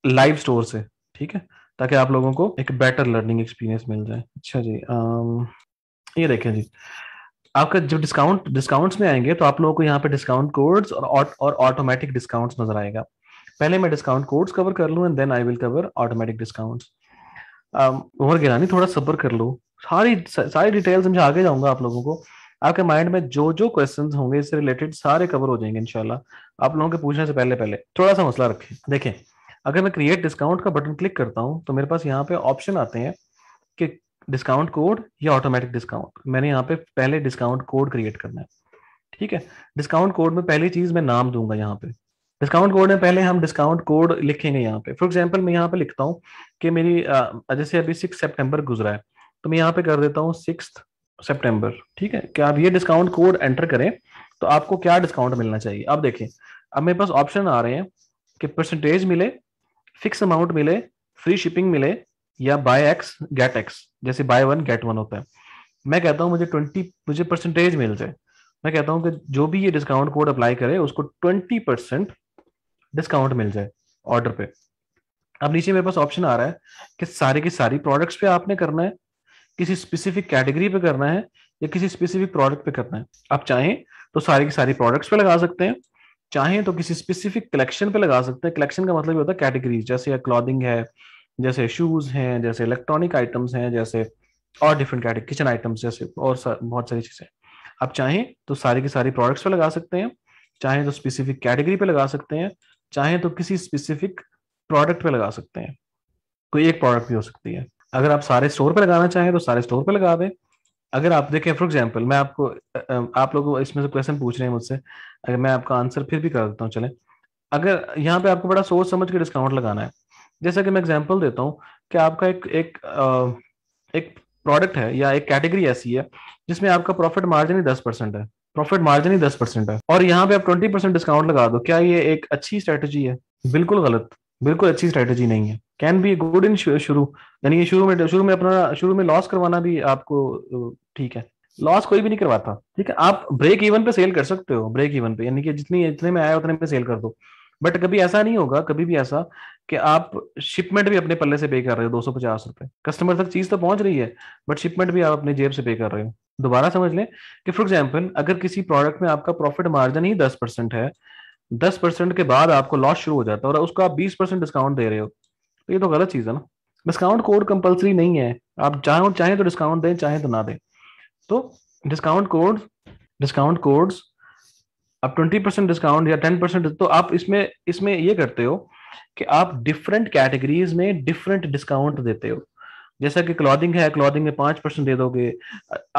Speaker 1: लाइव स्टोर से ठीक है ताकि आप लोगों को एक बेटर लर्निंग एक्सपीरियंस मिल जाए अच्छा जी ये देखें जी आपका जब डिस्काउंट डिस्काउंट्स में आएंगे तो आप लोगों को यहाँ पे डिस्काउंट कोड्स और और ऑटोमेटिक डिस्काउंट्स नजर आएगा पहले मैं डिस्काउंट कोड्स कवर कर लूँ and then I will cover automatic discounts Umar Girani थोड़ा सब्र कर लो सारी सारी डिटेल्स मैं आगे जाऊंगा आप लोगों को आपके माइंड में जो जो क्वेश्चंस होंगे इससे रिलेटेड सारे कवर हो जाएंगे इनशाला आप लोगों के पूछने से पहले पहले थोड़ा सा मसला रखें देखें अगर मैं क्रिएट डिस्काउंट का बटन क्लिक करता हूँ तो मेरे पास यहाँ पे ऑप्शन आते हैं कि डिस्काउंट कोड या ऑटोमेटिक डिस्काउंट मैंने यहाँ पे पहले डिस्काउंट कोड क्रिएट करना है ठीक है डिस्काउंट कोड में पहली चीज मैं नाम दूंगा यहाँ पे डिस्काउंट कोड में पहले हम डिस्काउंट कोड लिखेंगे यहाँ पे फॉर एग्जाम्पल मैं यहाँ पे लिखता हूँ कि मेरी जैसे अभी सिक्स सेप्टेम्बर गुजरा है तो मैं यहाँ पे कर देता हूँ सिक्स सेप्टेम्बर ठीक है क्या आप ये डिस्काउंट कोड एंटर करें तो आपको क्या डिस्काउंट मिलना चाहिए अब देखें अब मेरे पास ऑप्शन आ रहे हैं कि परसेंटेज मिले फिक्स अमाउंट मिले फ्री शिपिंग मिले या बाय एक्स गेट एक्स जैसे बाय वन गेट वन होता है मैं कहता हूँ मुझे ट्वेंटी मुझे परसेंटेज मिल जाए मैं कहता हूँ कि जो भी ये डिस्काउंट कोड अप्लाई करे उसको ट्वेंटी परसेंट डिस्काउंट मिल जाए ऑर्डर पे अब नीचे मेरे पास ऑप्शन आ रहा है कि सारे के सारी प्रोडक्ट्स पे आपने करना है किसी स्पेसिफिक कैटेगरी पे करना है या किसी स्पेसिफिक प्रोडक्ट पे करना है आप चाहें तो सारे के सारी प्रोडक्ट्स पे लगा सकते हैं चाहें तो किसी स्पेसिफिक कलेक्शन पे लगा सकते हैं कलेक्शन का मतलब ये होता है कैटेगरी जैसे क्लॉदिंग है जैसे शूज हैं जैसे इलेक्ट्रॉनिक आइटम्स हैं जैसे और डिफरेंट कैटेगरी किचन आइटम्स जैसे और सा, बहुत सारी चीज़ें आप चाहें तो सारी की सारी प्रोडक्ट्स पे लगा सकते हैं चाहे तो स्पेसिफिक कैटेगरी पे लगा सकते हैं चाहे तो किसी स्पेसिफिक प्रोडक्ट पे लगा सकते हैं कोई एक प्रोडक्ट भी हो सकती है अगर आप सारे स्टोर पे लगाना चाहें तो सारे स्टोर पे लगा दें अगर आप देखें फॉर एग्जाम्पल मैं आपको आप लोग इसमें से क्वेश्चन पूछ रहे हैं मुझसे अगर मैं आपका आंसर फिर भी कर देता हूँ चले अगर यहाँ पे आपको बड़ा सोच समझ के डिस्काउंट लगाना है जैसा कि मैं एग्जाम्पल देता हूँ कि आपका एक एक एक प्रोडक्ट है या एक कैटेगरी ऐसी है जिसमें आपका प्रॉफिट मार्जिन ही दस परसेंट है प्रॉफिट मार्जिन ही दस परसेंट है और यहाँ पे आप ट्वेंटी परसेंट डिस्काउंट लगा दो क्या ये एक अच्छी स्ट्रेटेजी है बिल्कुल गलत बिल्कुल अच्छी स्ट्रेटेजी नहीं है कैन बी गुड इन शुरू यानी शुरू में शुरू में अपना शुरू में लॉस करवाना भी आपको ठीक है लॉस कोई भी नहीं करवाता ठीक है आप ब्रेक इवन पे सेल कर सकते हो ब्रेक इवन पे यानी कि जितनी जितने में आया उतने में सेल कर दो बट कभी ऐसा नहीं होगा कभी भी ऐसा कि आप शिपमेंट भी अपने पल्ले से पे कर रहे हो दो सौ पचास रुपए कस्टमर तक चीज तो पहुंच रही है बट शिपमेंट भी आप अपने जेब से पे कर रहे हो दोबारा समझ लें कि फॉर एग्जाम्पल अगर किसी प्रोडक्ट में आपका प्रॉफिट मार्जिन ही दस परसेंट है दस परसेंट के बाद आपको लॉस शुरू हो जाता है और उसको आप बीस परसेंट डिस्काउंट दे रहे हो तो ये तो गलत चीज है ना डिस्काउंट कोड कंपलसरी नहीं है आप चाहो चाहे तो डिस्काउंट दें चाहे तो ना दें तो डिस्काउंट कोड डिस्काउंट कोड्स आप ट्वेंटी परसेंट डिस्काउंट या टेन परसेंट तो आप इसमें इसमें ये करते हो कि आप डिफरेंट कैटेगरीज में डिफरेंट डिस्काउंट देते हो जैसा कि क्लॉथिंग है क्लॉथिंग में पांच परसेंट दे दोगे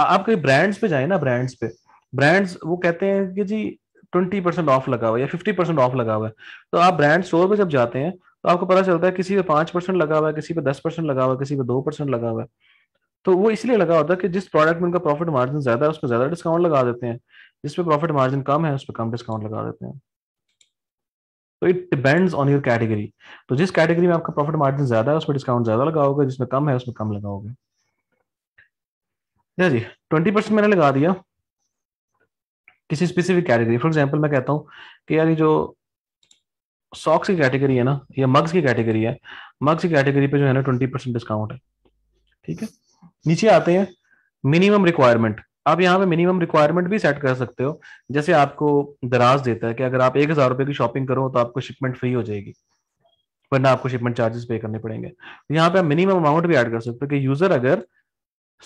Speaker 1: आप कहीं ब्रांड्स पे जाए ना ब्रांड्स पे ब्रांड्स वो कहते हैं कि जी ट्वेंटी परसेंट ऑफ लगा हुआ है या फिफ्टी परसेंट ऑफ लगा हुआ है तो आप ब्रांड स्टोर पे जब जाते हैं तो आपको पता चलता है किसी पे पांच परसेंट लगा हुआ है किसी पे दस परसेंट लगा हुआ है किसी पे दो परसेंट लगा हुआ है तो वो इसलिए लगा होता है कि जिस प्रोडक्ट में उनका प्रॉफिट मार्जिन ज्यादा है उस पर ज्यादा डिस्काउंट लगा देते हैं जिस पे प्रॉफिट मार्जिन कम है उस पर कम डिस्काउंट लगा देते हैं तो it depends on your category तो जिस कैटेगरी में आपका प्रॉफिट मार्जिन ज्यादा है उसमें डिस्काउंट ज्यादा लगाओगे जिसमें कम है उसमें कम लगाओगे जी ट्वेंटी परसेंट मैंने लगा दिया किसी स्पेसिफिक कैटेगरी फॉर एग्जाम्पल मैं कहता हूँ कि यार जो सॉक्स की कैटेगरी है ना या मग्स की कैटेगरी है मग्स की कैटेगरी पे जो है ना ट्वेंटी परसेंट डिस्काउंट है ठीक है नीचे आते हैं मिनिमम रिक्वायरमेंट आप यहाँ पे मिनिमम रिक्वायरमेंट भी सेट कर सकते हो जैसे आपको दराज देता है कि अगर आप एक हजार रुपए की शॉपिंग करो तो आपको शिपमेंट फ्री हो जाएगी वरना आपको शिपमेंट चार्जेस पे करने पड़ेंगे तो यहाँ पे आप मिनिमम अमाउंट भी ऐड कर सकते हो कि यूजर अगर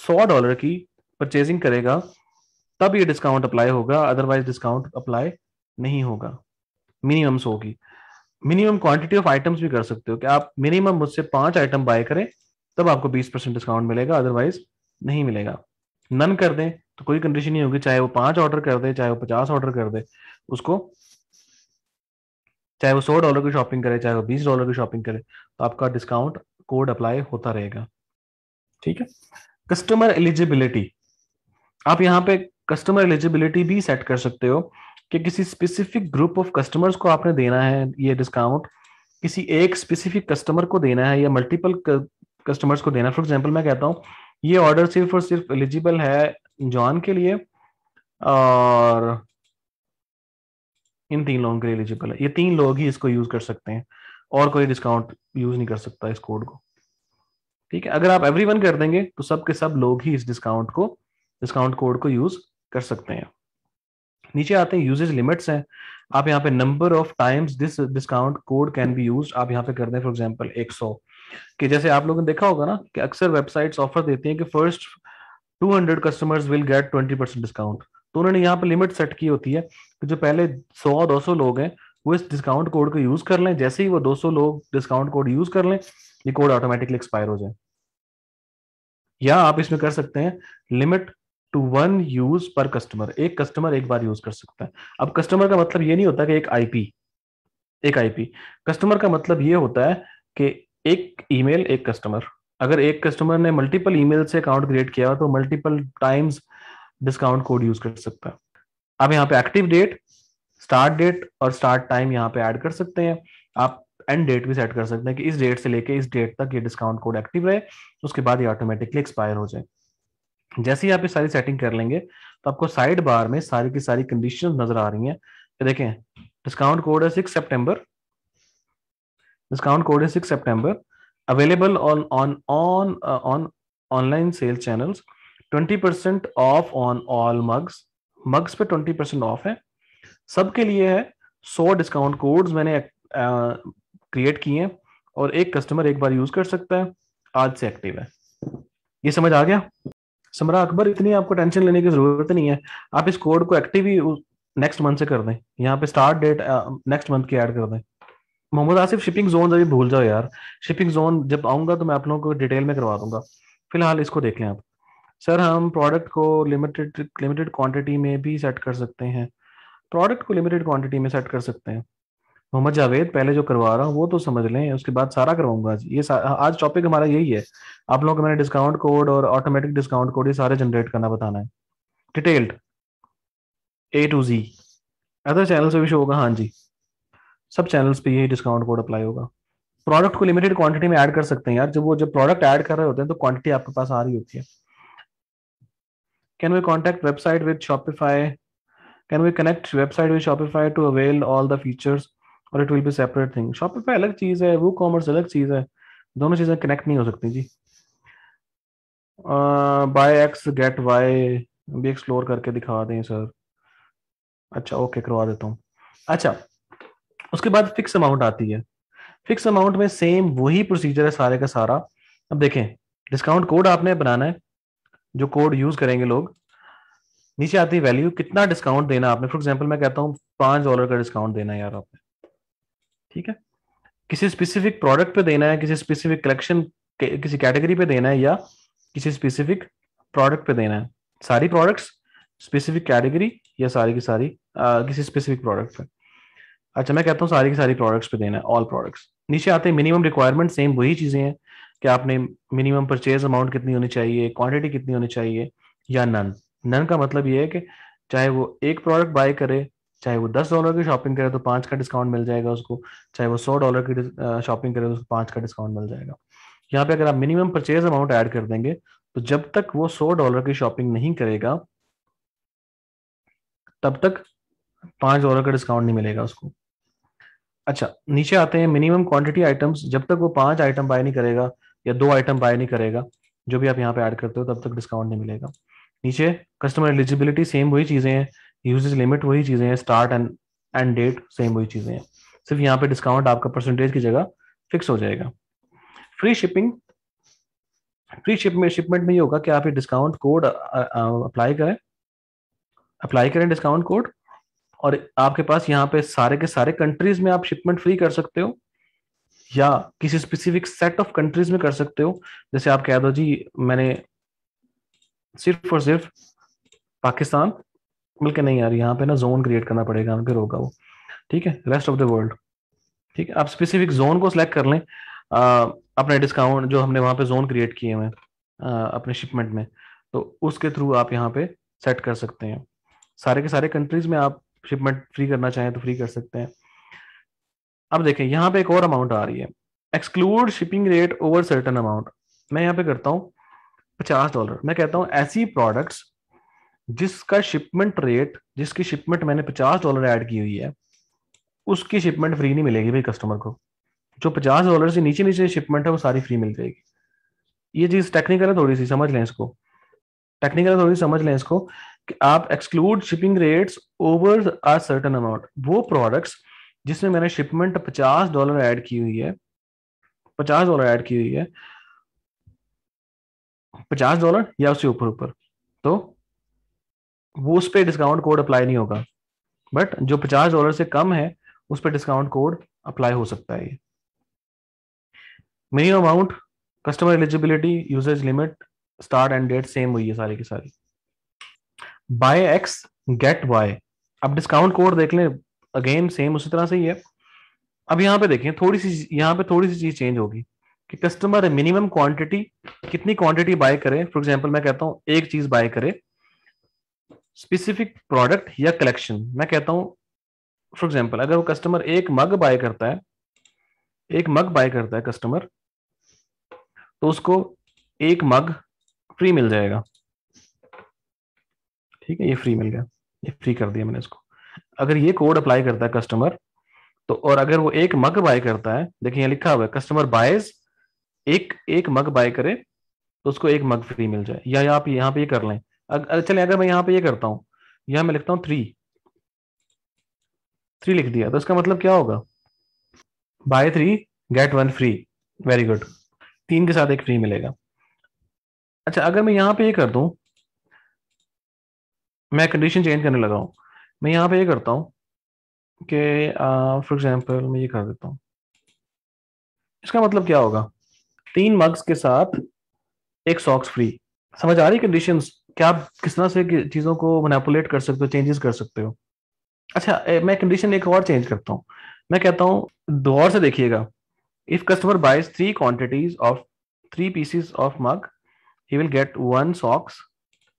Speaker 1: सौ डॉलर की परचेजिंग करेगा तब ये डिस्काउंट अप्लाई होगा अदरवाइज डिस्काउंट अप्लाई नहीं होगा मिनिमम सो की मिनिमम क्वांटिटी ऑफ आइटम्स भी कर सकते हो कि आप मिनिमम मुझसे पांच आइटम बाय करें तब आपको बीस परसेंट डिस्काउंट मिलेगा अदरवाइज नहीं मिलेगा नन कर दें तो कोई कंडीशन नहीं होगी चाहे वो पांच ऑर्डर कर दे चाहे वो पचास ऑर्डर कर दे उसको चाहे वो सौ डॉलर की शॉपिंग करे चाहे वो बीस डॉलर की शॉपिंग करे तो आपका डिस्काउंट कोड अप्लाई होता रहेगा ठीक है कस्टमर एलिजिबिलिटी आप यहाँ पे कस्टमर एलिजिबिलिटी भी सेट कर सकते हो कि किसी स्पेसिफिक ग्रुप ऑफ कस्टमर्स को आपने देना है ये डिस्काउंट किसी एक स्पेसिफिक कस्टमर को देना है या मल्टीपल कस्टमर्स को देना है फॉर एग्जाम्पल मैं कहता हूँ ये ऑर्डर सिर्फ और सिर्फ एलिजिबल है जॉन के लिए और इन तीन लोगों के लिए एलिजिबल है ये तीन लोग ही इसको यूज कर सकते हैं और कोई डिस्काउंट यूज नहीं कर सकता इस कोड को ठीक है अगर आप एवरी कर देंगे तो सब के सब लोग ही इस डिस्काउंट को डिस्काउंट कोड को यूज कर सकते हैं नीचे आते हैं यूजेज लिमिट्स हैं आप यहाँ पे number of times this discount code can be use आप यहाँ पे कर दें फॉर एग्जाम्पल एक कि जैसे आप लोगों ने देखा होगा ना कि अक्सर वेबसाइट्स ऑफर देती हैं कि first two hundred customers will get twenty percent discount तो उन्होंने यहाँ पे लिमिट सेट की होती है कि जो पहले सौ दो सौ लोग हैं वो इस डिस्काउंट कोड को यूज कर लें जैसे ही वो दो सौ लोग डिस्काउंट कोड यूज कर लें ये कोड ऑटोमेटिकली एक्सपायर हो जाए या आप इसमें कर सकते हैं limit to one use per customer एक कस्टमर एक बार यूज कर सकता है अब कस्टमर का मतलब ये नहीं होता कि एक आईपी एक आईपी कस्टमर का मतलब ये होता है कि एक ईमेल एक कस्टमर अगर एक कस्टमर ने मल्टीपल ईमेल से अकाउंट क्रिएट किया तो multiple times discount code use कर सकता है आप यहाँ पे एक्टिव डेट स्टार्ट डेट और स्टार्ट टाइम यहाँ पे ऐड कर सकते हैं आप एंड डेट भी सेट कर सकते हैं कि इस डेट से लेके इस डेट तक ये डिस्काउंट कोड एक्टिव रहे उसके बाद ये ऑटोमेटिकली एक्सपायर हो जाए जैसे ही आप ये सारी सेटिंग कर लेंगे तो आपको साइड बार में सारी की सारी कंडीशन नजर आ रही है तो देखें डिस्काउंट कोड है सिक्स सेप्टेम्बर डिस्काउंट कोड है six September available on on on uh, on online sale channels 20% off on all mugs mugs पे 20% ऑफ है सबके लिए है 100 डिस्काउंट कोड्स मैंने क्रिएट uh, किए हैं और एक कस्टमर एक बार यूज कर सकता है आज से एक्टिव है ये समझ आ गया समरा अकबर इतनी आपको टेंशन लेने की जरूरत नहीं है आप इस कोड को एक्टिव ही नेक्स्ट मंथ से कर दें यहाँ पे स्टार्ट डेट नेक्स्ट मंथ की ऐड कर दें मोहम्मद आसिफ शिपिंग जोन अभी भूल जाओ यार शिपिंग जोन जब आऊंगा तो मैं आप लोगों को डिटेल में करवा दूंगा फिलहाल इसको देख लें आप सर हम प्रोडक्ट को लिमिटेड लिमिटेड क्वांटिटी में भी सेट कर सकते हैं प्रोडक्ट को लिमिटेड क्वांटिटी में सेट कर सकते हैं मोहम्मद जावेद पहले जो करवा रहा हूँ वो तो समझ लें उसके बाद सारा करवाऊंगा आज ये आज टॉपिक हमारा यही है आप लोगों को मैंने डिस्काउंट कोड और ऑटोमेटिक डिस्काउंट कोड ये सारे जनरेट करना बताना है detailed A to Z other channel से भी शो होगा हाँ जी सब चैनल्स पे यही डिस्काउंट कोड अप्लाई होगा प्रोडक्ट को लिमिटेड क्वांटिटी में ऐड कर सकते हैं यार जब वो जब प्रोडक्ट ऐड कर रहे होते हैं तो क्वांटिटी आपके पास आ रही होती है can we contact website with Shopify can we connect website with Shopify to avail all the features और it will be separate thing Shopify अलग चीज़ है वो कॉमर्स अलग चीज़ है दोनों चीज़ें कनेक्ट नहीं हो सकती जी बाय एक्स गेट वाई भी एक्सप्लोर करके दिखा दें सर अच्छा ओके करवा देता हूँ अच्छा उसके बाद फिक्स अमाउंट आती है फिक्स अमाउंट में सेम वही प्रोसीजर है सारे का सारा अब देखें डिस्काउंट कोड आपने बनाना है जो कोड यूज करेंगे लोग नीचे आती है वैल्यू कितना डिस्काउंट देना आपने फॉर एग्जाम्पल मैं कहता हूँ पांच डॉलर का डिस्काउंट देना है यार आपने ठीक है किसी स्पेसिफिक प्रोडक्ट पे देना है किसी स्पेसिफिक कलेक्शन किसी कैटेगरी पे देना है या किसी स्पेसिफिक प्रोडक्ट पे देना है सारी प्रोडक्ट्स स्पेसिफिक कैटेगरी या सारी की सारी आ, किसी स्पेसिफिक प्रोडक्ट पे अच्छा मैं कहता हूँ सारी की सारी प्रोडक्ट्स पे देना है ऑल प्रोडक्ट्स नीचे आते हैं मिनिमम रिक्वायरमेंट सेम वही चीज़ें हैं कि आपने मिनिमम परचेज अमाउंट कितनी होनी चाहिए क्वांटिटी कितनी होनी चाहिए या नन नन का मतलब ये है कि चाहे वो एक प्रोडक्ट बाय करे चाहे वो दस डॉलर की शॉपिंग करे तो पांच का डिस्काउंट मिल जाएगा उसको चाहे वो सौ डॉलर की शॉपिंग करे तो उसको पांच का डिस्काउंट मिल जाएगा यहाँ पे अगर आप मिनिमम परचेज अमाउंट ऐड कर देंगे तो जब तक वो सौ डॉलर की शॉपिंग नहीं करेगा तब तक पांच डॉलर का डिस्काउंट नहीं मिलेगा उसको अच्छा नीचे आते हैं मिनिमम क्वांटिटी आइटम्स जब तक वो पांच आइटम बाय नहीं करेगा या दो आइटम बाय नहीं करेगा जो भी आप यहाँ पे ऐड करते हो तब तक डिस्काउंट नहीं मिलेगा नीचे कस्टमर एलिजिबिलिटी सेम वही चीज़ें हैं यूजेज लिमिट वही चीज़ें हैं start and end date same वही चीज़ें हैं सिर्फ यहाँ पे डिस्काउंट आपका परसेंटेज की जगह फिक्स हो जाएगा फ्री शिपिंग फ्री में शिपमेंट में ये होगा कि आप ये डिस्काउंट कोड अप्लाई करें अप्लाई करें डिस्काउंट कोड और आपके पास यहाँ पे सारे के सारे कंट्रीज में आप शिपमेंट फ्री कर सकते हो या किसी स्पेसिफिक सेट ऑफ कंट्रीज में कर सकते हो जैसे आप कह दो जी मैंने सिर्फ और सिर्फ पाकिस्तान बल्कि नहीं यार यहाँ पे ना जोन क्रिएट करना पड़ेगा फिर होगा वो ठीक है रेस्ट ऑफ द वर्ल्ड ठीक है आप स्पेसिफिक जोन को सिलेक्ट कर लें अपने डिस्काउंट जो हमने वहां पे जोन क्रिएट किए हुए अपने शिपमेंट में तो उसके थ्रू आप यहाँ पे सेट कर सकते हैं सारे के सारे कंट्रीज में आप शिपमेंट फ्री करना चाहें तो फ्री कर सकते हैं अब देखें यहाँ पे एक और अमाउंट आ रही है exclude shipping rate over certain amount मैं यहाँ पे करता हूँ पचास डॉलर मैं कहता हूँ ऐसी प्रोडक्ट्स जिसका शिपमेंट रेट जिसकी शिपमेंट मैंने पचास डॉलर ऐड की हुई है उसकी शिपमेंट फ्री नहीं मिलेगी भाई कस्टमर को जो पचास डॉलर से नीचे नीचे शिपमेंट है वो सारी फ्री मिल जाएगी ये चीज टेक्निकल है थोड़ी सी समझ लें इसको टेक्निकल है थोड़ी समझ लें इसको आप exclude shipping rates over a certain amount वो प्रोडक्ट्स जिसमें मैंने शिपमेंट पचास डॉलर ऐड की हुई है पचास डॉलर ऐड की हुई है पचास डॉलर या उसके ऊपर ऊपर तो वो उस पर डिस्काउंट कोड अप्लाई नहीं होगा बट जो पचास डॉलर से कम है उस पर डिस्काउंट कोड अप्लाई हो सकता है minimum amount customer eligibility usages limit start end date same हुई है सारी की सारी बाय एक्स गेट वाई अब डिस्काउंट कोड देख लें अगेन सेम उसी तरह से ही है अब यहाँ पे देखें थोड़ी सी यहाँ पे थोड़ी सी चीज चेंज होगी कि कस्टमर मिनिमम क्वांटिटी कितनी क्वांटिटी बाय करे फॉर एग्जांपल मैं कहता हूँ एक चीज बाय करे स्पेसिफिक प्रोडक्ट या कलेक्शन मैं कहता हूँ फॉर एग्जाम्पल अगर वो कस्टमर एक मग बाय करता है एक मग बाय करता है कस्टमर तो उसको एक मग फ्री मिल जाएगा ठीक है ये फ्री मिल गया ये फ्री कर दिया मैंने इसको अगर ये कोड अप्लाई करता है कस्टमर तो और अगर वो एक मग बाय करता है देखिए यहाँ लिखा हुआ है कस्टमर बायस एक एक मग बाय करे तो उसको एक मग फ्री मिल जाए या आप यहाँ पे ये कर लें अगर चले अगर मैं यहाँ पे ये करता हूँ यहाँ मैं लिखता हूँ थ्री थ्री लिख दिया तो इसका मतलब क्या होगा buy three get one free very good तीन के साथ एक फ्री मिलेगा अच्छा अगर मैं यहाँ पे ये यह कर दूँ मैं कंडीशन चेंज करने लगा हूँ मैं यहाँ पे ये करता हूँ कि फॉर एग्जांपल मैं ये कर देता हूँ इसका मतलब क्या होगा तीन मग्स के साथ एक सॉक्स फ्री समझ आ रही कंडीशन क्या आप किस तरह से चीज़ों को मैनिपुलेट कर सकते हो चेंजेस कर सकते हो अच्छा मैं कंडीशन एक और चेंज करता हूँ मैं कहता हूँ दो और से देखिएगा if customer buys three quantities of three pieces of mug he will get one socks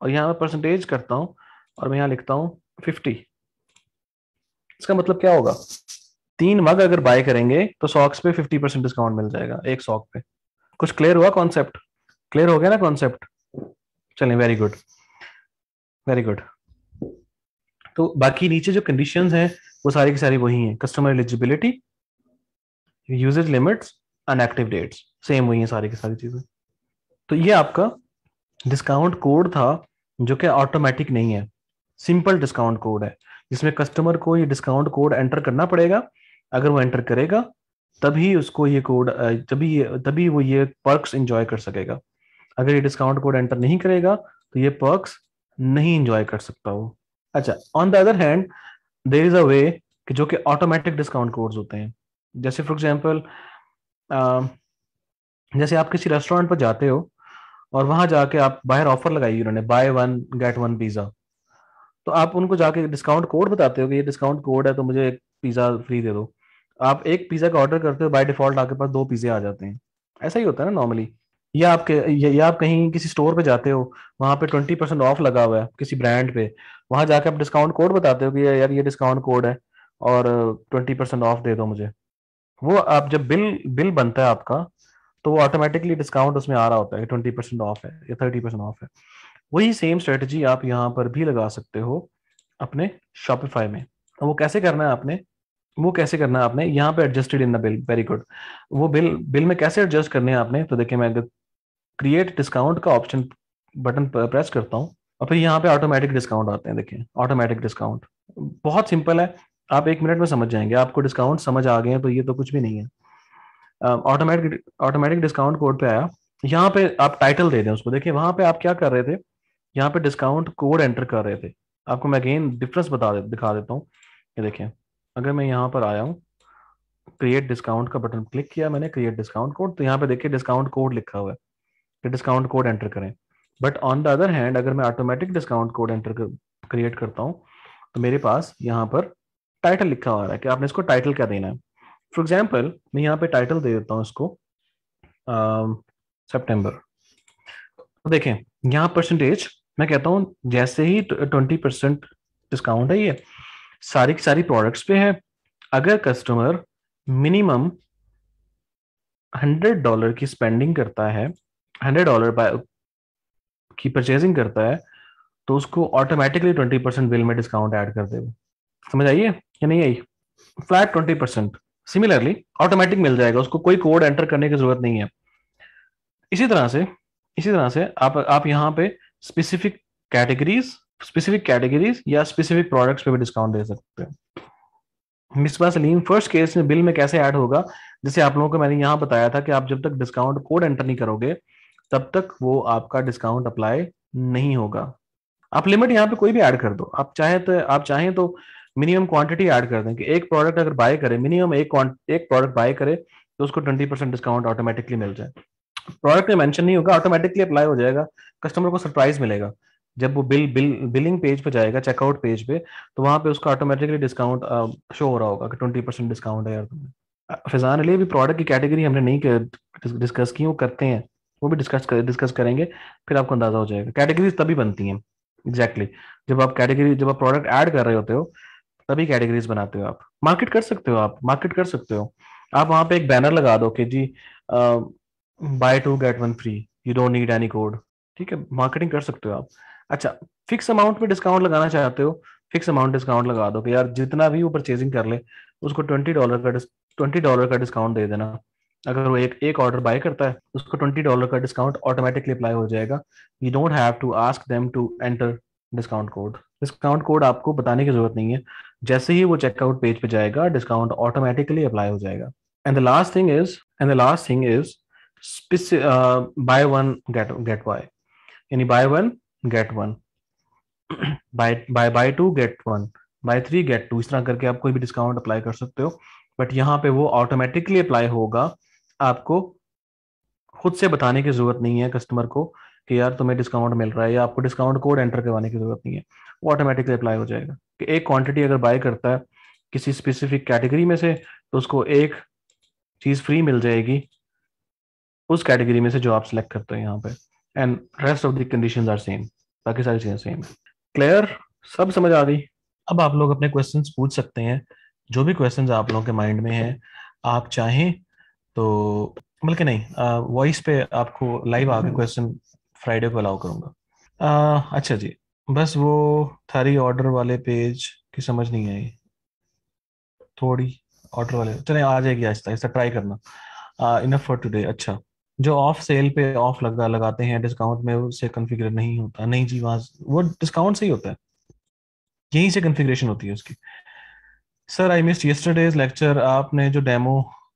Speaker 1: और यहाँ मैं परसेंटेज करता हूँ और मैं यहां लिखता हूँ फिफ्टी इसका मतलब क्या होगा तीन मग अगर बाय करेंगे तो सॉक्स पे फिफ्टी परसेंट डिस्काउंट मिल जाएगा एक सॉक पे कुछ क्लियर हुआ कॉन्सेप्ट क्लियर हो गया ना कॉन्सेप्ट चलें वेरी गुड वेरी गुड तो बाकी नीचे जो कंडीशन है वो सारी की सारी वही है customer eligibility usage limits and active dates same वही है सारी की सारी चीजें तो ये आपका डिस्काउंट कोड था जो कि ऑटोमेटिक नहीं है सिंपल डिस्काउंट कोड है जिसमें कस्टमर को ये डिस्काउंट कोड एंटर करना पड़ेगा अगर वो एंटर करेगा तभी उसको ये कोड तभी तभी वो ये पर्क्स इंजॉय कर सकेगा अगर ये डिस्काउंट कोड एंटर नहीं करेगा तो ये पर्क्स नहीं इंजॉय कर सकता वो अच्छा on the other hand there is a way कि जो कि ऑटोमेटिक डिस्काउंट कोड्स होते हैं जैसे फॉर एग्जाम्पल जैसे आप किसी रेस्टोरेंट पर जाते हो और वहां जाके आप बाहर ऑफर लगाई उन्होंने buy one get one pizza तो आप उनको जाके डिस्काउंट कोड बताते हो कि ये डिस्काउंट कोड है तो मुझे एक पिज्जा फ्री दे दो आप एक पिज्जा का ऑर्डर करते हो बाय डिफॉल्ट आपके पास दो पिज्जे आ जाते हैं ऐसा ही होता है ना नॉर्मली या आप या, या आप कहीं किसी स्टोर पे जाते हो वहां पे ट्वेंटी परसेंट ऑफ लगा हुआ है किसी ब्रांड पे वहां जाके आप डिस्काउंट कोड बताते हो कि यार ये डिस्काउंट कोड है और ट्वेंटी परसेंट ऑफ दे दो मुझे वो आप जब बिल बिल बनता है आपका तो वो ऑटोमेटिकली डिस्काउंट उसमें आ रहा होता है ट्वेंटी परसेंट ऑफ है या थर्टी परसेंट ऑफ है वही सेम स्ट्रेटजी आप यहाँ पर भी लगा सकते हो अपने शॉपिफाई में तो वो कैसे करना है आपने वो कैसे करना है आपने यहाँ पे adjusted in the bill very good वो बिल बिल में कैसे एडजस्ट करने हैं आपने तो देखिए मैं क्रिएट डिस्काउंट का ऑप्शन बटन प्रेस करता हूँ और फिर यहाँ पे ऑटोमेटिक डिस्काउंट आते हैं देखिए ऑटोमेटिक डिस्काउंट बहुत सिंपल है आप एक मिनट में समझ जाएंगे आपको डिस्काउंट समझ आ गए हैं तो ये तो कुछ भी नहीं है ऑटोमेटिक ऑटोमेटिक डिस्काउंट कोड पे आया यहाँ पे आप टाइटल दे दें उसको देखिए वहां पे आप क्या कर रहे थे यहाँ पे डिस्काउंट कोड एंटर कर रहे थे आपको मैं अगेन डिफरेंस बता दे दिखा देता हूँ ये देखें अगर मैं यहाँ पर आया हूँ क्रिएट डिस्काउंट का बटन क्लिक किया मैंने क्रिएट डिस्काउंट कोड तो यहाँ पे देखिए डिस्काउंट कोड लिखा हुआ है कि डिस्काउंट कोड एंटर करें but on the other hand अगर मैं automatic discount code enter create करता हूँ तो मेरे पास यहाँ पर टाइटल लिखा हुआ है कि आपने इसको टाइटल क्या देना है फॉर एग्जाम्पल मैं यहाँ पे टाइटल दे देता हूँ इसको सेप्टेम्बर तो देखें यहाँ परसेंटेज मैं कहता हूँ जैसे ही ट्वेंटी परसेंट डिस्काउंट है ये सारी की सारी प्रोडक्ट्स पे है अगर कस्टमर मिनिमम हंड्रेड डॉलर की स्पेंडिंग करता है हंड्रेड डॉलर की परचेजिंग करता है तो उसको ऑटोमेटिकली ट्वेंटी परसेंट बिल में डिस्काउंट ऐड कर देगा समझ आइए या नहीं आई flat twenty percent similarly automatic मिल जाएगा उसको कोई कोड एंटर करने की जरूरत नहीं है इसी तरह से इसी तरह से आप आप यहाँ पे स्पेसिफिक कैटेगरीज स्पेसिफिक कैटेगरीज या स्पेसिफिक प्रोडक्ट्स पे भी डिस्काउंट दे सकते हैं मिसबा सलीम फर्स्ट केस में बिल में कैसे ऐड होगा जैसे आप लोगों को मैंने यहाँ बताया था कि आप जब तक डिस्काउंट कोड एंटर नहीं करोगे तब तक वो आपका डिस्काउंट अप्लाई नहीं होगा आप लिमिट यहाँ पे कोई भी ऐड कर दो आप चाहे तो आप चाहें तो मिनिमम क्वांटिटी ऐड कर दें कि एक प्रोडक्ट अगर बाय करें मिनिमम एक एक प्रोडक्ट बाय करें तो उसको ट्वेंटी परसेंट डिस्काउंट ऑटोमेटिकली मिल जाए प्रोडक्ट में मेंशन नहीं होगा ऑटोमेटिकली अप्लाई हो जाएगा कस्टमर को सरप्राइज मिलेगा जब वो बिल बिल बिलिंग पेज पे जाएगा चेकआउट पेज पे तो वहाँ पे उसका ऑटोमेटिकली डिस्काउंट शो हो रहा होगा कि ट्वेंटी परसेंट डिस्काउंट है यार फिजान अली अभी प्रोडक्ट की कैटेगरी हमने नहीं डिस्कस की वो करते हैं वो भी डिस्कस कर, डिस्कस करेंगे फिर आपको अंदाजा हो जाएगा कैटेगरीज तभी बनती हैं एग्जैक्टली exactly. जब आप कैटेगरी जब आप प्रोडक्ट ऐड कर रहे होते हो तभी कैटेगरीज बनाते हो आप मार्केट कर सकते हो आप मार्केट कर सकते हो आप वहाँ पे एक बैनर लगा दो कि जी buy two get one free you don't need any code ठीक है मार्केटिंग कर सकते हो आप अच्छा फिक्स अमाउंट पे डिस्काउंट लगाना चाहते हो फिक्स अमाउंट डिस्काउंट लगा दो कि यार जितना भी वो परचेजिंग कर ले उसको ट्वेंटी डॉलर का ट्वेंटी डॉलर का डिस्काउंट दे देना अगर वो एक एक ऑर्डर बाय करता है उसको ट्वेंटी डॉलर का डिस्काउंट ऑटोमेटिकली अप्लाई हो जाएगा you don't have to ask them to enter discount code discount code आपको बताने की जरूरत नहीं है जैसे ही वो चेकआउट पेज पे जाएगा डिस्काउंट ऑटोमेटिकली अप्लाई हो जाएगा and the last thing is and the last thing is specific uh, buy one get get y यानी buy one get one buy buy buy two get one buy three get two इस तरह करके आप कोई भी discount apply कर सकते हो बट यहाँ पे वो ऑटोमेटिकली अप्लाई होगा आपको खुद से बताने की जरूरत नहीं है कस्टमर को कि यार तुम्हें डिस्काउंट मिल रहा है या आपको डिस्काउंट कोड एंटर करवाने की जरूरत नहीं है वो ऑटोमेटिकली अप्लाई हो जाएगा कि एक क्वांटिटी अगर बाय करता है किसी स्पेसिफिक कैटेगरी में से तो उसको एक चीज़ फ्री मिल जाएगी उस कैटेगरी में से जो आप सिलेक्ट करते हो यहाँ पे and rest of the conditions are same बाकी सारी चीजें सेम है क्लियर सब समझ आ गई अब आप लोग अपने क्वेश्चंस पूछ सकते हैं जो भी क्वेश्चंस आप लोगों के माइंड में है आप चाहें तो बल्कि नहीं वॉइस पे आपको लाइव आके क्वेश्चन फ्राइडे को अलाउ करूंगा आ, अच्छा जी बस वो थारी ऑर्डर वाले पेज की समझ नहीं आई थोड़ी ऑर्डर वाले चले आ जाएगी आज तक ऐसा ट्राई करना इनफ फॉर टुडे अच्छा जो ऑफ सेल पे ऑफ लगा लगाते हैं डिस्काउंट में उससे कन्फिगर नहीं होता नहीं जी वहां वो डिस्काउंट से ही होता है यहीं से कन्फिग्रेशन होती है उसकी sir I missed yesterday's lecture आपने जो डेमो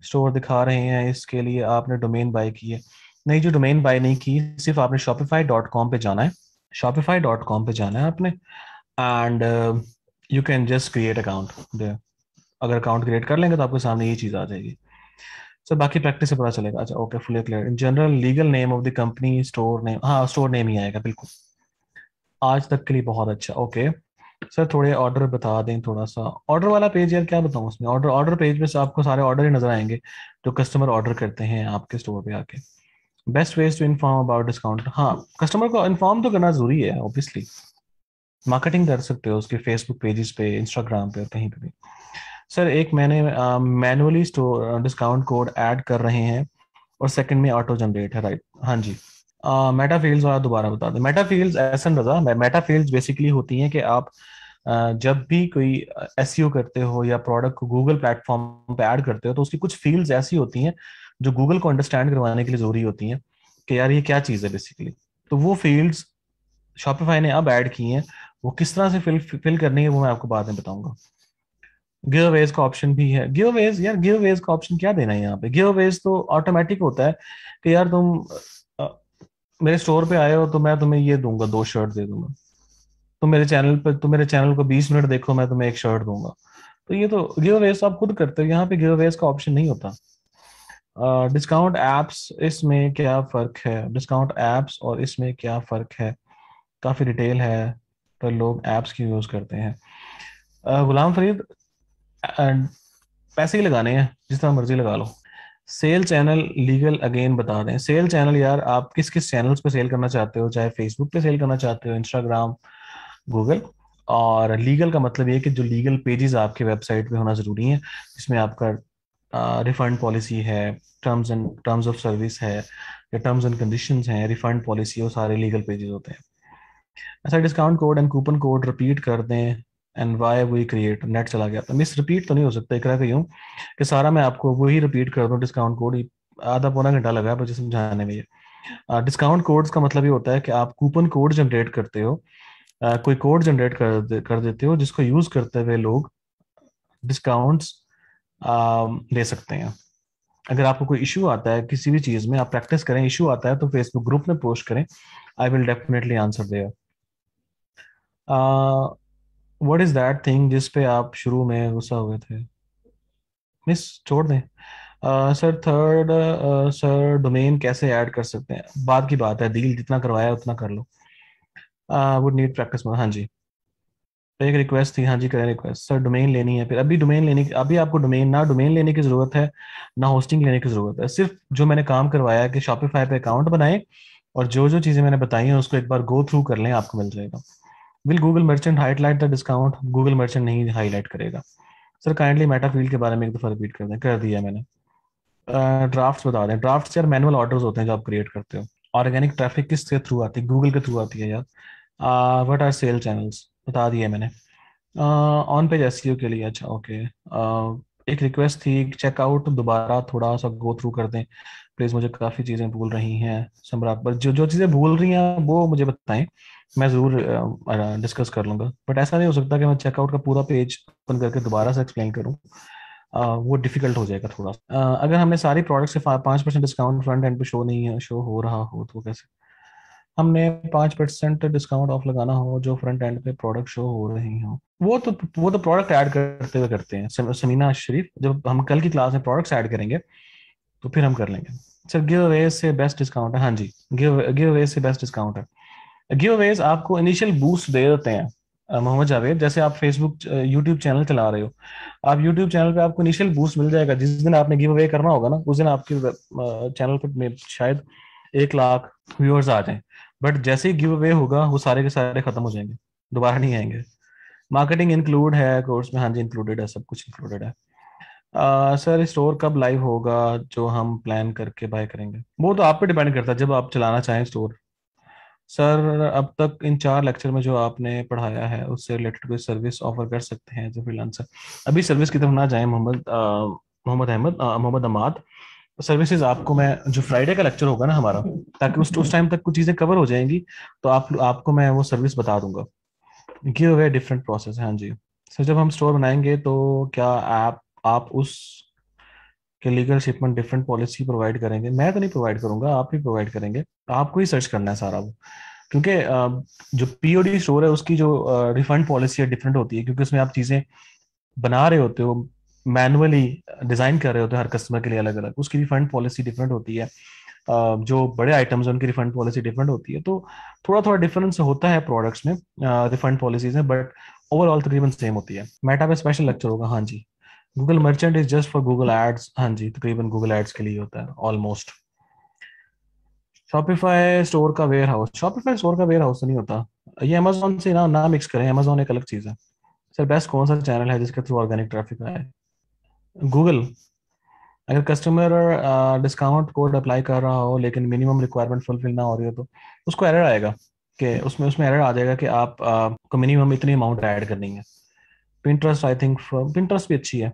Speaker 1: स्टोर दिखा रहे हैं इसके लिए आपने डोमेन बाय की है नहीं जो डोमेन बाय नहीं की सिर्फ आपने शॉपिफाई डॉट कॉम पे जाना है शॉपिफाई डॉट कॉम पे जाना है आपने and you can just create account अगर अकाउंट क्रिएट कर लेंगे तो आपके सामने ये चीज़ आ जाएगी सर बाकी प्रैक्टिस से पता चलेगा अच्छा okay fully clear in general legal name of the company store name हाँ स्टोर नेम ही आएगा बिल्कुल आज तक के लिए बहुत अच्छा ओके सर थोड़े ऑर्डर बता दें थोड़ा सा ऑर्डर वाला पेज यार क्या बताऊँ उसमें ऑर्डर ऑर्डर पेज में आपको सारे ऑर्डर ही नजर आएंगे जो कस्टमर ऑर्डर करते हैं आपके स्टोर पे आके best ways to inform about discount हाँ कस्टमर को इन्फॉर्म तो करना जरूरी है ऑब्वियसली मार्केटिंग कर सकते हो उसके फेसबुक पेजेस पे इंस्टाग्राम पे और कहीं पे भी सर एक मैंने manually store discount code add कर रहे हैं और सेकंड में ऑटो जनरेट है राइट हाँ जी मेटा फील्ड्स वाला दोबारा बता दो मेटा फील्ड्स ऐसा रजा मेटा फील्ड्स बेसिकली होती हैं कि आप जब भी कोई एस e करते हो या प्रोडक्ट को गूगल प्लेटफॉर्म पे ऐड करते हो तो उसकी कुछ फील्ड्स ऐसी होती हैं जो गूगल को अंडरस्टैंड करवाने के लिए जरूरी होती हैं कि यार ये क्या चीज़ है बेसिकली तो वो फील्ड्स शॉपिफाई ने अब ऐड की हैं वो किस तरह से फिल फिल करनी है वो मैं आपको बाद में बताऊंगा गिव अवेज का ऑप्शन भी है गिव अवेज यार गिव अवेज का ऑप्शन क्या देना है यहाँ पे गिव अवेज तो ऑटोमेटिक होता है कि यार तुम आ, मेरे स्टोर पे आए हो तो मैं तुम्हें ये दूंगा दो शर्ट दे दूंगा तुम मेरे चैनल पर तुम मेरे चैनल को बीस मिनट देखो मैं तुम्हें एक शर्ट दूंगा तो ये तो गिव अवेज आप खुद करते हो यहाँ पे गिव अवेज का ऑप्शन नहीं होता डिस्काउंट एप्स इसमें क्या फर्क है डिस्काउंट एप्स और इसमें क्या फर्क है काफी डिटेल है पर लोग एप्स की यूज करते हैं गुलाम फरीद पैसे ही लगाने हैं जितना मर्जी लगा लो सेल चैनल लीगल अगेन बता दें सेल चैनल यार आप किस किस चैनल्स पे सेल करना चाहते हो चाहे फेसबुक पे सेल करना चाहते हो इंस्टाग्राम गूगल और लीगल का मतलब ये कि जो लीगल पेजेस आपके वेबसाइट पे होना ज़रूरी है जिसमें आपका रिफंड पॉलिसी है terms and terms of service है या टर्म्स एंड कंडीशन है रिफंड पॉलिसी वो सारे लीगल पेजेस होते हैं ऐसा discount code and coupon code repeat कर दें and why we create net चला गया मिस रिपीट तो नहीं हो सकता इकरा कहीं कि सारा मैं आपको वही रिपीट कर दूँ डिस्काउंट कोड आधा पौना घंटा लगा मुझे समझाने में ये डिस्काउंट कोड्स का मतलब ये होता है कि आप कूपन कोड जनरेट करते हो uh, कोई कोड जनरेट कर दे, कर देते हो जिसको यूज करते हुए लोग डिस्काउंट्स ले सकते हैं अगर आपको कोई इशू आता है किसी भी चीज में आप प्रैक्टिस करें इशू आता है तो फेसबुक ग्रुप में पोस्ट करें I will definitely answer there what is that thing जिस पे आप शुरू में गुस्सा हुए थे मिस छोड़ दें सर थर्ड सर डोमेन कैसे ऐड कर सकते हैं बाद की बात है डील जितना करवाया उतना कर लो वुड नीड प्रैक्टिस हाँ जी तो एक रिक्वेस्ट थी हाँ जी करें रिक्वेस्ट सर डोमेन लेनी है फिर अभी डोमेन लेने की अभी आपको डोमेन ना डोमेन लेने की ज़रूरत है ना होस्टिंग लेने की ज़रूरत है सिर्फ जो मैंने काम करवाया कि शॉपिफाई पे अकाउंट बनाएं और जो जो चीज़ें मैंने बताई हैं उसको एक बार गो थ्रू कर लें आपको मिल जाएगा will Google merchant highlight the discount Google merchant नहीं हाईलाइट करेगा सर काइंडली मेटा फील्ड के बारे में एक दफा रिपीट कर दें कर दिया मैंने ड्राफ्ट uh, बता दें ड्राफ्ट यार मैनुअल ऑर्डर होते हैं जो आप क्रिएट करते हो ऑर्गेनिक ट्रैफिक किस के थ्रू आती है गूगल के थ्रू आती है यार वट आर सेल चैनल्स बता दिए मैंने ऑन पेज एस के लिए अच्छा ओके okay. uh, एक रिक्वेस्ट थी चेकआउट दोबारा थोड़ा सा गो थ्रू कर दें प्लीज मुझे काफी चीजें भूल रही हैं सम्राट पर जो जो चीजें भूल रही हैं वो मुझे बताएं uh, मैं ज़रूर डिस्कस कर लूंगा बट ऐसा नहीं हो सकता कि मैं चेकआउट का पूरा पेज ओपन करके दोबारा से एक्सप्लेन करूँ वो डिफिकल्ट हो जाएगा थोड़ा सा अगर हमें सारी प्रोडक्ट से पाँच परसेंट डिस्काउंट फ्रंट एंड पे शो नहीं है शो हो रहा हो तो कैसे हमने पाँच परसेंट डिस्काउंट ऑफ लगाना हो जो फ्रंट एंड पे प्रोडक्ट शो हो रहे हो वो तो वो तो प्रोडक्ट ऐड करते हुए करते हैं समीना शरीफ जब हम कल की क्लास में प्रोडक्ट्स ऐड करेंगे तो फिर हम कर लेंगे सर गिव अवे से बेस्ट डिस्काउंट है हाँ जी गिव गिव अवे से बेस्ट डिस्काउंट है गिव आपको इनिशियल बूस्ट दे देते हैं मोहम्मद जावेद जैसे आप फेसबुक यूट्यूब चैनल चला रहे हो आप यूट्यूब चैनल पे आपको इनिशियल बूस्ट मिल जाएगा जिस दिन आपने गिव अवे करना होगा ना उस दिन आपके चैनल पर शायद एक लाख व्यूअर्स आ जाए बट जैसे ही गिव अवे होगा वो सारे के सारे खत्म हो जाएंगे दोबारा नहीं आएंगे मार्केटिंग इंक्लूड है कोर्स में हाँ जी इंक्लूडेड है सब कुछ इंक्लूडेड है सर सर स्टोर कब लाइव होगा जो हम प्लान करके बाय करेंगे वो तो आप पे डिपेंड करता है जब आप चलाना चाहें स्टोर सर अब तक इन चार लेक्चर में जो आपने पढ़ाया है उससे रिलेटेड कोई सर्विस ऑफर कर सकते हैं जो फ्रीलांसर अभी सर्विस की तरफ ना जाए मोहम्मद मोहम्मद अहमद मोहम्मद अमाद सर्विसेज आपको मैं जो फ्राइडे का लेक्चर होगा ना हमारा ताकि उस उस टाइम तक कुछ चीज़ें कवर हो जाएंगी तो आप आपको मैं वो सर्विस बता दूंगा ये हो गया डिफरेंट प्रोसेस है हाँ जी सर जब हम स्टोर बनाएंगे तो क्या आप आप उस कि legal shipment different policy provide करेंगे मैं तो नहीं प्रोवाइड करूंगा आप ही प्रोवाइड करेंगे आपको ही सर्च करना है सारा वो क्योंकि जो पीओडी स्टोर है उसकी जो रिफंड पॉलिसी है डिफरेंट होती है क्योंकि उसमें आप चीजें बना रहे होते हो मैनुअली डिजाइन कर रहे होते हो हर कस्टमर के लिए अलग अलग उसकी रिफंड पॉलिसी डिफरेंट होती है जो बड़े आइटम्स उनकी रिफंड पॉलिसी डिफरेंट होती है तो थोड़ा थोड़ा डिफरेंस होता है प्रोडक्ट्स में रिफंड पॉलिसीज में बट ओवरऑल तो तकरीबन सेम होती है मेटा पे स्पेशल लेक्चर होगा हाँ जी Google merchant is just for Google ads हाँ जी तकरीबन गूगल एड्स के लिए होता है ऑलमोस्ट शॉपिफाई स्टोर का वेयर हाउस शॉपिफाई स्टोर का वेयर हाउस नहीं होता ये अमेजोन से ना ना मिक्स करें अमेजोन एक अलग चीज़ है सर बेस्ट कौन सा चैनल है जिसके थ्रू ऑर्गेनिक ट्रैफिक आए गूगल अगर कस्टमर डिस्काउंट कोड अप्लाई कर रहा हो लेकिन मिनिमम रिक्वायरमेंट फुलफिल ना हो रही हो तो उसको एरर आएगा कि उसमें उसमें एरर आ जाएगा कि आप को मिनिमम इतनी अमाउंट ऐड करनी है पिंट्रस्ट आई थिंक पिंट्रस्ट भी अच्छी है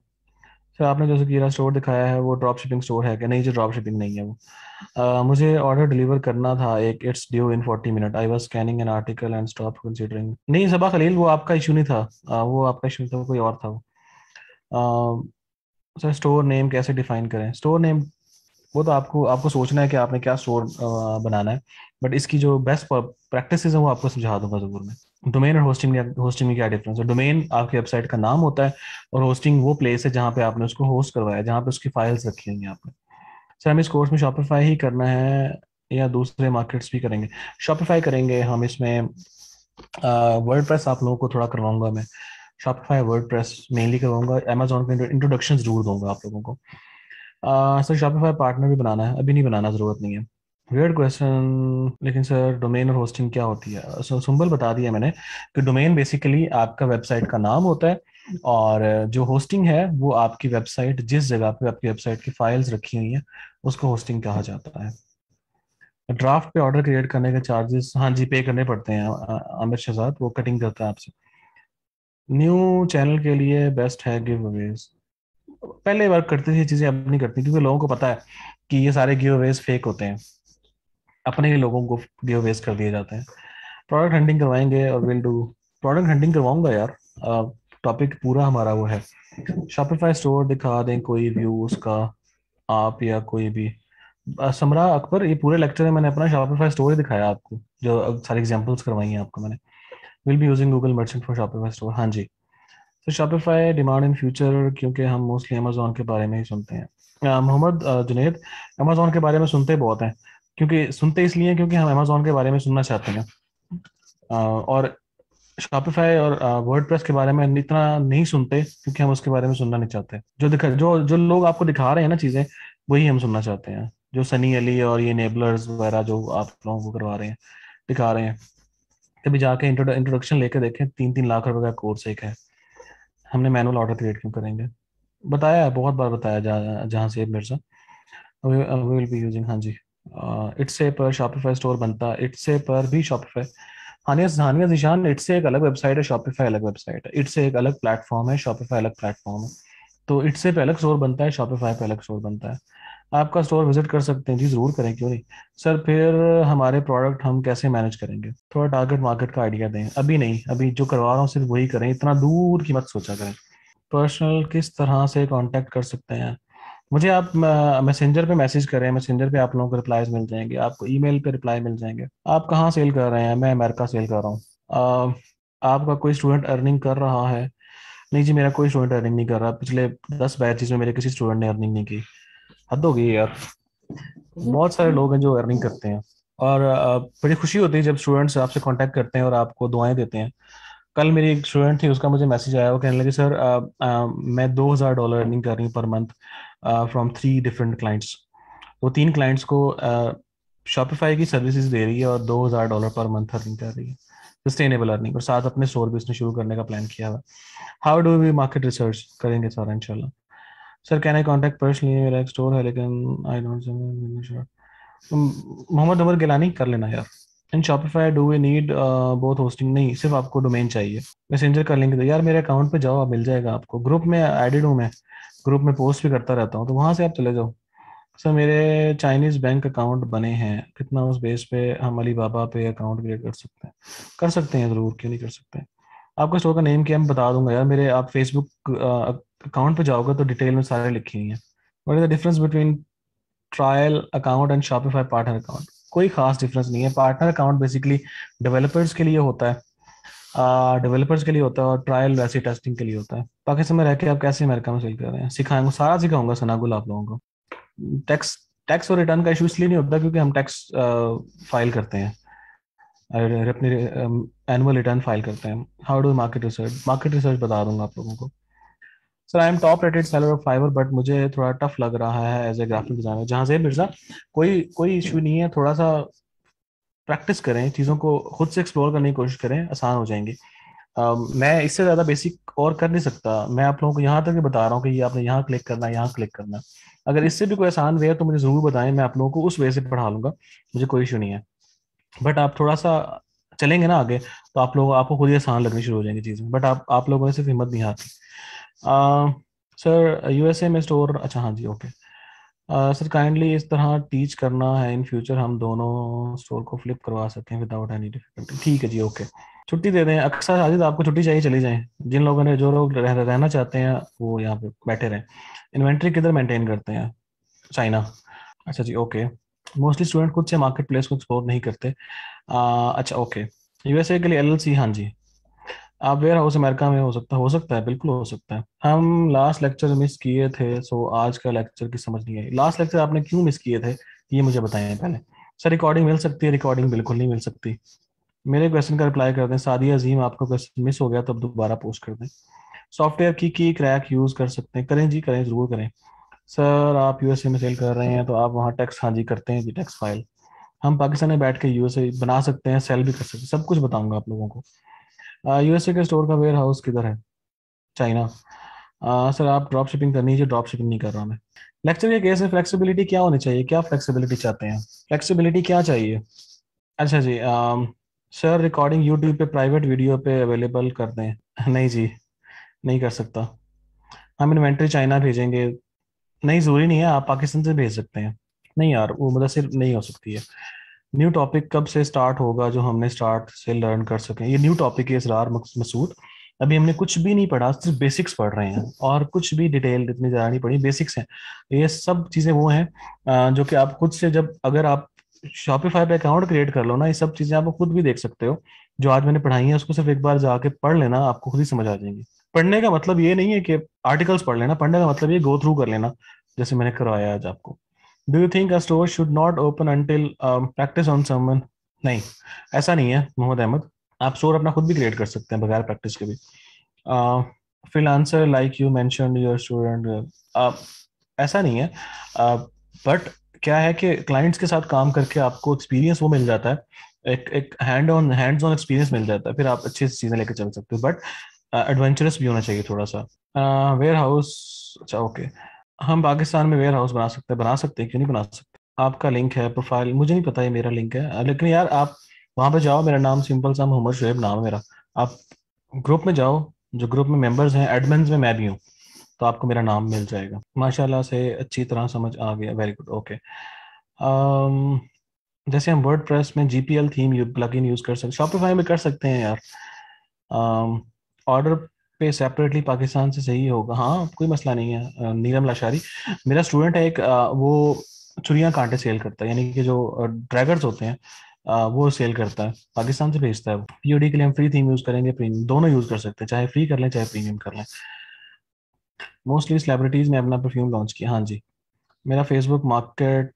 Speaker 1: सर आपने जो सकीरा स्टोर दिखाया है वो ड्रॉप शिपिंग स्टोर है क्या नहीं जो ड्रॉप शिपिंग नहीं है वो uh, मुझे ऑर्डर डिलीवर करना था एक it's due in forty minute I was scanning an article and stop considering नहीं सबा खलील वो आपका इशू नहीं था uh, वो आपका इशू था कोई और था वो uh, सर स्टोर नेम कैसे डिफाइन करें स्टोर नेम वो तो आपको आपको सोचना है कि आपने क्या स्टोर बनाना है बट इसकी जो बेस्ट प्रैक्टिस है वो आपको समझा दूंगा जरूर मैं डोमेन और होस्टिंग होस्टिंग में क्या डिफरेंस है डोमेन आपकी वेबसाइट का नाम होता है और होस्टिंग वो प्लेस है जहाँ पे आपने उसको होस्ट करवाया जहाँ पे उसकी फाइल्स रखी हुई आपने सर हम इस कोर्स में शॉपिफाई ही करना है या दूसरे मार्केट्स भी करेंगे शॉपिफाई करेंगे हम इसमें वर्ड प्रेस आप लोगों को थोड़ा करवाऊंगा मैं शॉपिफाई वर्ड प्रेस मेनली करवाऊंगा अमेजोन का इंट्रोडक्शन जरूर दूंगा आप लोगों को सर शॉपिफाई पार्टनर भी बनाना है अभी नहीं बनाना ज़रूरत नहीं है वेड क्वेश्चन लेकिन सर डोमेन और होस्टिंग क्या होती है so, सुंबल बता दिया मैंने कि डोमेन बेसिकली आपका वेबसाइट का नाम होता है और जो होस्टिंग है वो आपकी वेबसाइट जिस जगह पे आपकी वेबसाइट की फाइल्स रखी हुई हैं उसको होस्टिंग कहा जाता है ड्राफ्ट पे ऑर्डर क्रिएट करने के चार्जेस हाँ जी पे करने पड़ते हैं आमिर शहजाद वो कटिंग करता है आपसे न्यू चैनल के लिए बेस्ट है गिव अवेज पहले वर्क करती थी चीज़ें अब नहीं करती क्योंकि लोगों को पता है कि ये सारे गिव अवेज फेक होते हैं अपने ही लोगों को गिव वेस्ट कर दिए जाते हैं प्रोडक्ट हंटिंग करवाएंगे और विल डू प्रोडक्ट हंटिंग करवाऊंगा यार टॉपिक पूरा हमारा वो है शॉपिफाई स्टोर दिखा दें कोई व्यू उसका आप या कोई भी समरा अकबर ये पूरे लेक्चर में मैंने अपना शॉपिफाई स्टोर ही दिखाया आपको जो सारी एग्जांपल्स करवाई हैं आपको मैंने will be using Google merchant for Shopify store हाँ जी तो शॉपिफाई डिमांड इन फ्यूचर क्योंकि हम मोस्टली अमेजोन के बारे में ही सुनते हैं मोहम्मद जुनेद अमेजोन के बारे में सुनते बहुत हैं क्योंकि सुनते इसलिए क्योंकि हम अमेजोन के बारे में सुनना चाहते हैं और शॉपिफाई और वर्ड प्रेस के बारे में इतना नहीं सुनते क्योंकि हम उसके बारे में सुनना नहीं चाहते जो दिखा जो जो लोग आपको दिखा रहे हैं ना चीजें वही हम सुनना चाहते हैं जो सनी अली और ये नेबलर्स वगैरह जो आप लोगों को करवा रहे हैं दिखा रहे हैं कभी जाके इंट्रोडक्शन लेके देखें तीन तीन लाख रुपए का कोर्स एक है हमने मैनुअल ऑर्डर क्रिएट क्यों करेंगे बताया है बहुत बार बताया जहाँ से Mirza we will be using हाँ जी इट्से पर शॉपिफाई स्टोर हाँ, तो बनता है इट्से पर भी शॉपिफाई हानिया हानिया निशान इट्से एक अलग वेबसाइट है शॉपिफाई अलग वेबसाइट है इट्से एक अलग प्लेटफॉर्म है शॉपिफाई अलग प्लेटफॉर्म है तो इट्से पे अलग स्टोर बनता है शॉपिफाई पे अलग स्टोर बनता है आपका स्टोर विजिट कर सकते हैं जी ज़रूर करें क्यों नहीं सर फिर हमारे प्रोडक्ट हम कैसे मैनेज करेंगे थोड़ा टारगेट मार्केट का आइडिया दें अभी नहीं अभी जो करवा रहा हूँ सिर्फ वही करें इतना दूर की मत सोचा करें पर्सनल किस तरह से कांटेक्ट कर सकते हैं मुझे आप मैसेंजर पे मैसेज हैं मैसेंजर पे आप लोगों को रिप्लाईज मिल जाएंगे आपको ईमेल पे रिप्लाई मिल जाएंगे आप कहाँ सेल कर रहे हैं मैं अमेरिका सेल कर रहा हूँ आपका कोई स्टूडेंट अर्निंग कर रहा है नहीं जी मेरा कोई स्टूडेंट अर्निंग नहीं कर रहा पिछले दस बैचेस में मेरे किसी स्टूडेंट ने अर्निंग नहीं की हद हो गई यार बहुत सारे लोग हैं जो अर्निंग करते हैं और बड़ी खुशी होती है जब स्टूडेंट्स आपसे कांटेक्ट करते हैं और आपको दुआएं देते हैं कल मेरी एक स्टूडेंट थी उसका मुझे मैसेज आया वो कहने लगे सर आ, आ, मैं दो हज़ार डॉलर अर्निंग कर रही हूँ पर month from three different clients वो तीन क्लाइंट्स को शॉपिफाई uh, की सर्विसेज दे रही है और दो हज़ार डॉलर पर मंथ अर्निंग कर रही है सस्टेनेबल अर्निंग और साथ अपने स्टोर बिजनेस शुरू करने का प्लान किया हुआ how do we market research करेंगे सर इनशाला sir can I contact personally मेरा एक स्टोर है लेकिन आई डोंट तो मोहम्मद उमर गिलानी कर लेना यार in Shopify do we need both hosting नहीं सिर्फ आपको डोमेन चाहिए मैसेंजर का लिंक दो यार मेरे अकाउंट पे जाओ आप मिल जाएगा आपको ग्रुप में एडिड हूँ मैं ग्रुप में पोस्ट भी करता रहता हूँ तो वहाँ से आप चले जाओ सर मेरे चाइनीज बैंक अकाउंट बने हैं कितना उस बेस पे हम अली बाबा पे अकाउंट क्रिएट कर सकते हैं कर सकते हैं ज़रूर क्यों नहीं कर सकते हैं आपका स्टोर का नेम क्या मैं बता दूंगा यार मेरे आप फेसबुक अकाउंट पे जाओगे तो डिटेल में सारे लिखे हुए हैं what is the difference between trial account and Shopify partner account कोई खास डिफरेंस नहीं है पार्टनर अकाउंट बेसिकली डेवलपर्स के लिए होता है डेवलपर्स uh, के लिए होता है और ट्रायल वैसे टेस्टिंग के लिए होता है पाकिस्तान में रह के आप कैसे अमेरिका में सेल कर रहे हैं सिखाएंगे सारा सिखाऊंगा सनागुल आप लोगों को टैक्स टैक्स और रिटर्न का इशू इसलिए नहीं होता क्योंकि हम टैक्स फाइल uh, करते हैं अपने एनुअल रिटर्न फाइल करते हैं how do market research market research बता दूंगा आप लोगों को sir I am top rated seller of fibre but मुझे थोड़ा टफ लग रहा है एज ए ग्राफिक डिजाइनर जहाँ से मिर्जा कोई कोई इशू नहीं है थोड़ा सा प्रैक्टिस करें चीज़ों को खुद से एक्सप्लोर करने की कोशिश करें आसान हो जाएंगे uh, मैं इससे ज़्यादा बेसिक और कर नहीं सकता मैं आप लोगों को यहाँ तक बता रहा हूँ कि ये आपने यहाँ क्लिक करना है यहाँ क्लिक करना अगर इससे भी कोई आसान वे है तो मुझे ज़रूर बताएं मैं आप लोगों को उस वे से पढ़ा लूँगा मुझे कोई इशू नहीं है बट आप थोड़ा सा चलेंगे ना आगे तो आप लोग आपको खुद ही आसान लगनी शुरू हो जाएंगी चीज़ें बट आप आप लोगों ने सिर्फ हिम्मत नहीं हारती सर uh, यूएसए में स्टोर अच्छा हाँ जी ओके सर काइंडली इस तरह टीच करना है इन फ्यूचर हम दोनों स्टोर को फ्लिप करवा सकते हैं विदाउट एनी डिफिकल्टी ठीक है जी ओके छुट्टी दे दें अक्सर साजिद आपको छुट्टी चाहिए चली जाएं जिन लोगों ने जो लोग रह, रहना चाहते हैं वो यहाँ पे बैठे रहें इन्वेंट्री किधर मेंटेन करते हैं चाइना अच्छा जी ओके मोस्टली स्टूडेंट खुद से मार्केट प्लेस को एक्सप्लोर नहीं करते आ, uh, अच्छा ओके यूएसए के लिए एल हाँ जी आप वेयर हाउस अमेरिका में हो सकता हो सकता है बिल्कुल हो सकता है हम लास्ट लेक्चर मिस किए थे सो आज का लेक्चर की समझ नहीं आई लास्ट लेक्चर आपने क्यों मिस किए थे ये मुझे बताएं पहले सर रिकॉर्डिंग मिल सकती है रिकॉर्डिंग बिल्कुल नहीं मिल सकती मेरे क्वेश्चन का रिप्लाई कर दें सादी अजीम आपका क्वेश्चन मिस हो गया तो अब दोबारा पोस्ट कर दें सॉफ्टवेयर की की क्रैक यूज कर सकते हैं करें जी करें जरूर करें सर आप यूएसए में सेल कर रहे हैं तो आप वहाँ टैक्स हाँ जी करते हैं जी टैक्स फाइल हम पाकिस्तान में बैठ के यूएसए बना सकते हैं सेल भी कर सकते हैं सब कुछ बताऊंगा आप लोगों को यूएसए uh, के स्टोर का वेयर हाउस किधर है चाइना सर uh, आप ड्रॉप शिपिंग करनी है ड्रॉप शिपिंग नहीं कर रहा मैं लेक्चर के केस में फ्लेक्सिबिलिटी क्या होनी चाहिए क्या फ्लेक्सिबिलिटी चाहते हैं फ्लेक्सिबिलिटी क्या चाहिए अच्छा जी सर रिकॉर्डिंग यूट्यूब पे प्राइवेट वीडियो पे अवेलेबल कर दें नहीं जी नहीं कर सकता हम इन्वेंट्री चाइना भेजेंगे नहीं जरूरी नहीं है आप पाकिस्तान से भेज सकते हैं नहीं यार वो मतलब सिर्फ नहीं हो सकती है न्यू टॉपिक कब से स्टार्ट होगा जो हमने स्टार्ट से लर्न कर सकें ये न्यू टॉपिक है इसरार मसूद अभी हमने कुछ भी नहीं पढ़ा सिर्फ बेसिक्स पढ़ रहे हैं और कुछ भी डिटेल इतनी ज़्यादा नहीं पढ़ी बेसिक्स हैं तो ये सब चीज़ें वो हैं जो कि आप खुद से जब अगर आप शॉपिफाई पे अकाउंट क्रिएट कर लो ना ये सब चीज़ें आप खुद भी देख सकते हो जो आज मैंने पढ़ाई है उसको सिर्फ एक बार जाके पढ़ लेना आपको खुद ही समझ आ जाएंगी पढ़ने का मतलब ये नहीं है कि आर्टिकल्स पढ़ लेना पढ़ने का मतलब ये गो थ्रू कर लेना जैसे मैंने करवाया आज आपको do you think a store should not open until practice on someone नहीं ऐसा नहीं है मोहम्मद अहमद आप स्टोर अपना खुद भी क्रिएट कर सकते हैं बगैर प्रैक्टिस के भी fill answer like you mention your student ऐसा नहीं है बट uh, क्या है कि क्लाइंट्स के साथ काम करके आपको एक्सपीरियंस वो मिल जाता है एक एक hand on hand on experience मिल जाता है फिर आप अच्छी चीज़ें लेकर चल सकते हो बट एडवेंचरस भी होना चाहिए थोड़ा सा वेयर हाउस अच्छा ओके हम पाकिस्तान में वेयर हाउस बना सकते हैं बना सकते हैं क्यों नहीं बना सकते आपका लिंक है प्रोफाइल मुझे नहीं पता ये मेरा लिंक है लेकिन यार आप वहाँ पे जाओ मेरा नाम सिंपल सा मोहम्मद शुएब नाम है मेरा आप ग्रुप में जाओ जो ग्रुप में मेंबर्स हैं एडमिन में मैं भी हूँ तो आपको मेरा नाम मिल जाएगा माशाल्लाह से अच्छी तरह समझ आ गया वेरी गुड ओके जैसे हम वर्ड प्रेस में G P L theme plugin use कर सकते शॉपिफाई में कर सकते हैं यार ऑर्डर um, पे सेपरेटली पाकिस्तान से सही होगा हाँ कोई मसला नहीं है नीलम लाशारी मेरा स्टूडेंट है एक वो चुड़िया कांटे सेल करता है यानी कि जो ड्रैगर्स होते हैं वो सेल करता है पाकिस्तान से भेजता है पीओडी के लिए हम फ्री थीम यूज करेंगे प्रीमियम दोनों यूज कर सकते हैं चाहे फ्री कर लें चाहे प्रीमियम कर लें मोस्टली सेलिब्रिटीज ने अपना परफ्यूम लॉन्च किया हाँ जी मेरा फेसबुक मार्केट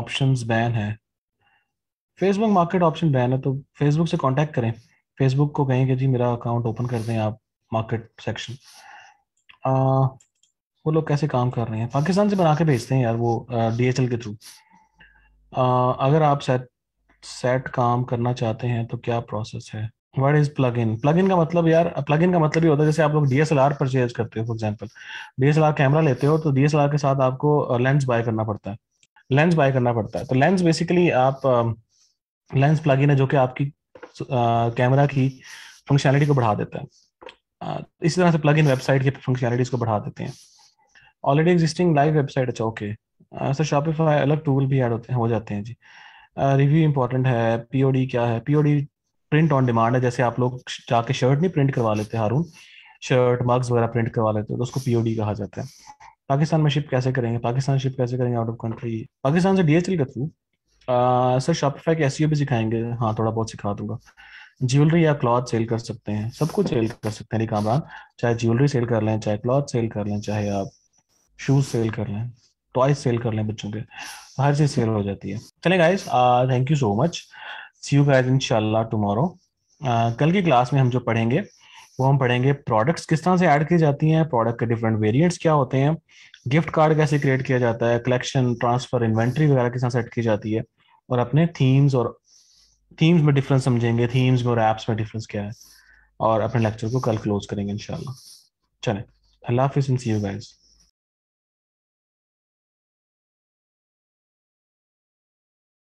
Speaker 1: ऑप्शन बैन है फेसबुक मार्केट ऑप्शन बैन है तो फेसबुक से कॉन्टेक्ट करें फेसबुक को कहें कि जी मेरा अकाउंट ओपन कर दें आप मार्केट सेक्शन uh, वो लोग कैसे काम कर रहे हैं पाकिस्तान से बना के भेजते हैं यार वो डी एच एल के थ्रू uh, अगर आप सेट सेट काम करना चाहते हैं तो क्या प्रोसेस है what is plugin plugin का मतलब यार प्लग इन का मतलब ये होता है जैसे आप लोग D S L R purchase करते हो for example D S L R camera लेते हो तो डी एस एल आर के साथ आपको लेंस uh, बाय करना पड़ता है लेंस बाय करना पड़ता है तो लेंस बेसिकली आप लेंस प्लग इन है जो कि आपकी कैमरा की फंक्शनैलिटी को बढ़ा देता है इसी तरह से प्लग इन वेबसाइट की फंक्शनैलिटीज को बढ़ा देते हैं ऑलरेडी एग्जिस्टिंग लाइव वेबसाइट अच्छा ओके सर शॉपिफाई अलग टूल भी ऐड होते हैं हो जाते हैं जी रिव्यू इंपॉर्टेंट है पीओडी क्या है पीओडी प्रिंट ऑन डिमांड है जैसे आप लोग जाके शर्ट नहीं प्रिंट करवा लेते हारून शर्ट मग्स वगैरह प्रिंट करवा लेते हो तो उसको पीओडी कहा जाता है पाकिस्तान में शिप कैसे करेंगे पाकिस्तान शिप कैसे करेंगे आउट ऑफ कंट्री पाकिस्तान से डीएचएल के थ्रू सर शॉपिफाई के एसईओ भी सिखाएंगे हाँ थोड़ा बहुत सिखा दूंगा ज्वेलरी या क्लॉथ सेल कर सकते हैं सब कुछ सेल कर सकते हैं कामरान चाहे ज्वेलरी सेल कर लें चाहे क्लॉथ सेल कर लें चाहे आप शूज सेल कर लें टॉयज सेल कर लें बच्चों के हर चीज सेल हो जाती है चले guys thank you so much see you guys इंशाल्लाह टमोरो कल की क्लास में हम जो पढ़ेंगे वो हम पढ़ेंगे प्रोडक्ट्स किस तरह से ऐड की जाती हैं प्रोडक्ट के डिफरेंट वेरिएंट्स क्या होते हैं गिफ्ट कार्ड कैसे क्रिएट किया जाता है कलेक्शन ट्रांसफर इन्वेंट्री वगैरह किस तरह सेट की जाती है और अपने थीम्स और थीम्स में डिफरेंस समझेंगे थीम्स में और एप्स में डिफरेंस क्या है और अपने लेक्चर को कल क्लोज करेंगे इंशाल्लाह चलें अल्लाह हाफिज़ एंड सी यू गाइज़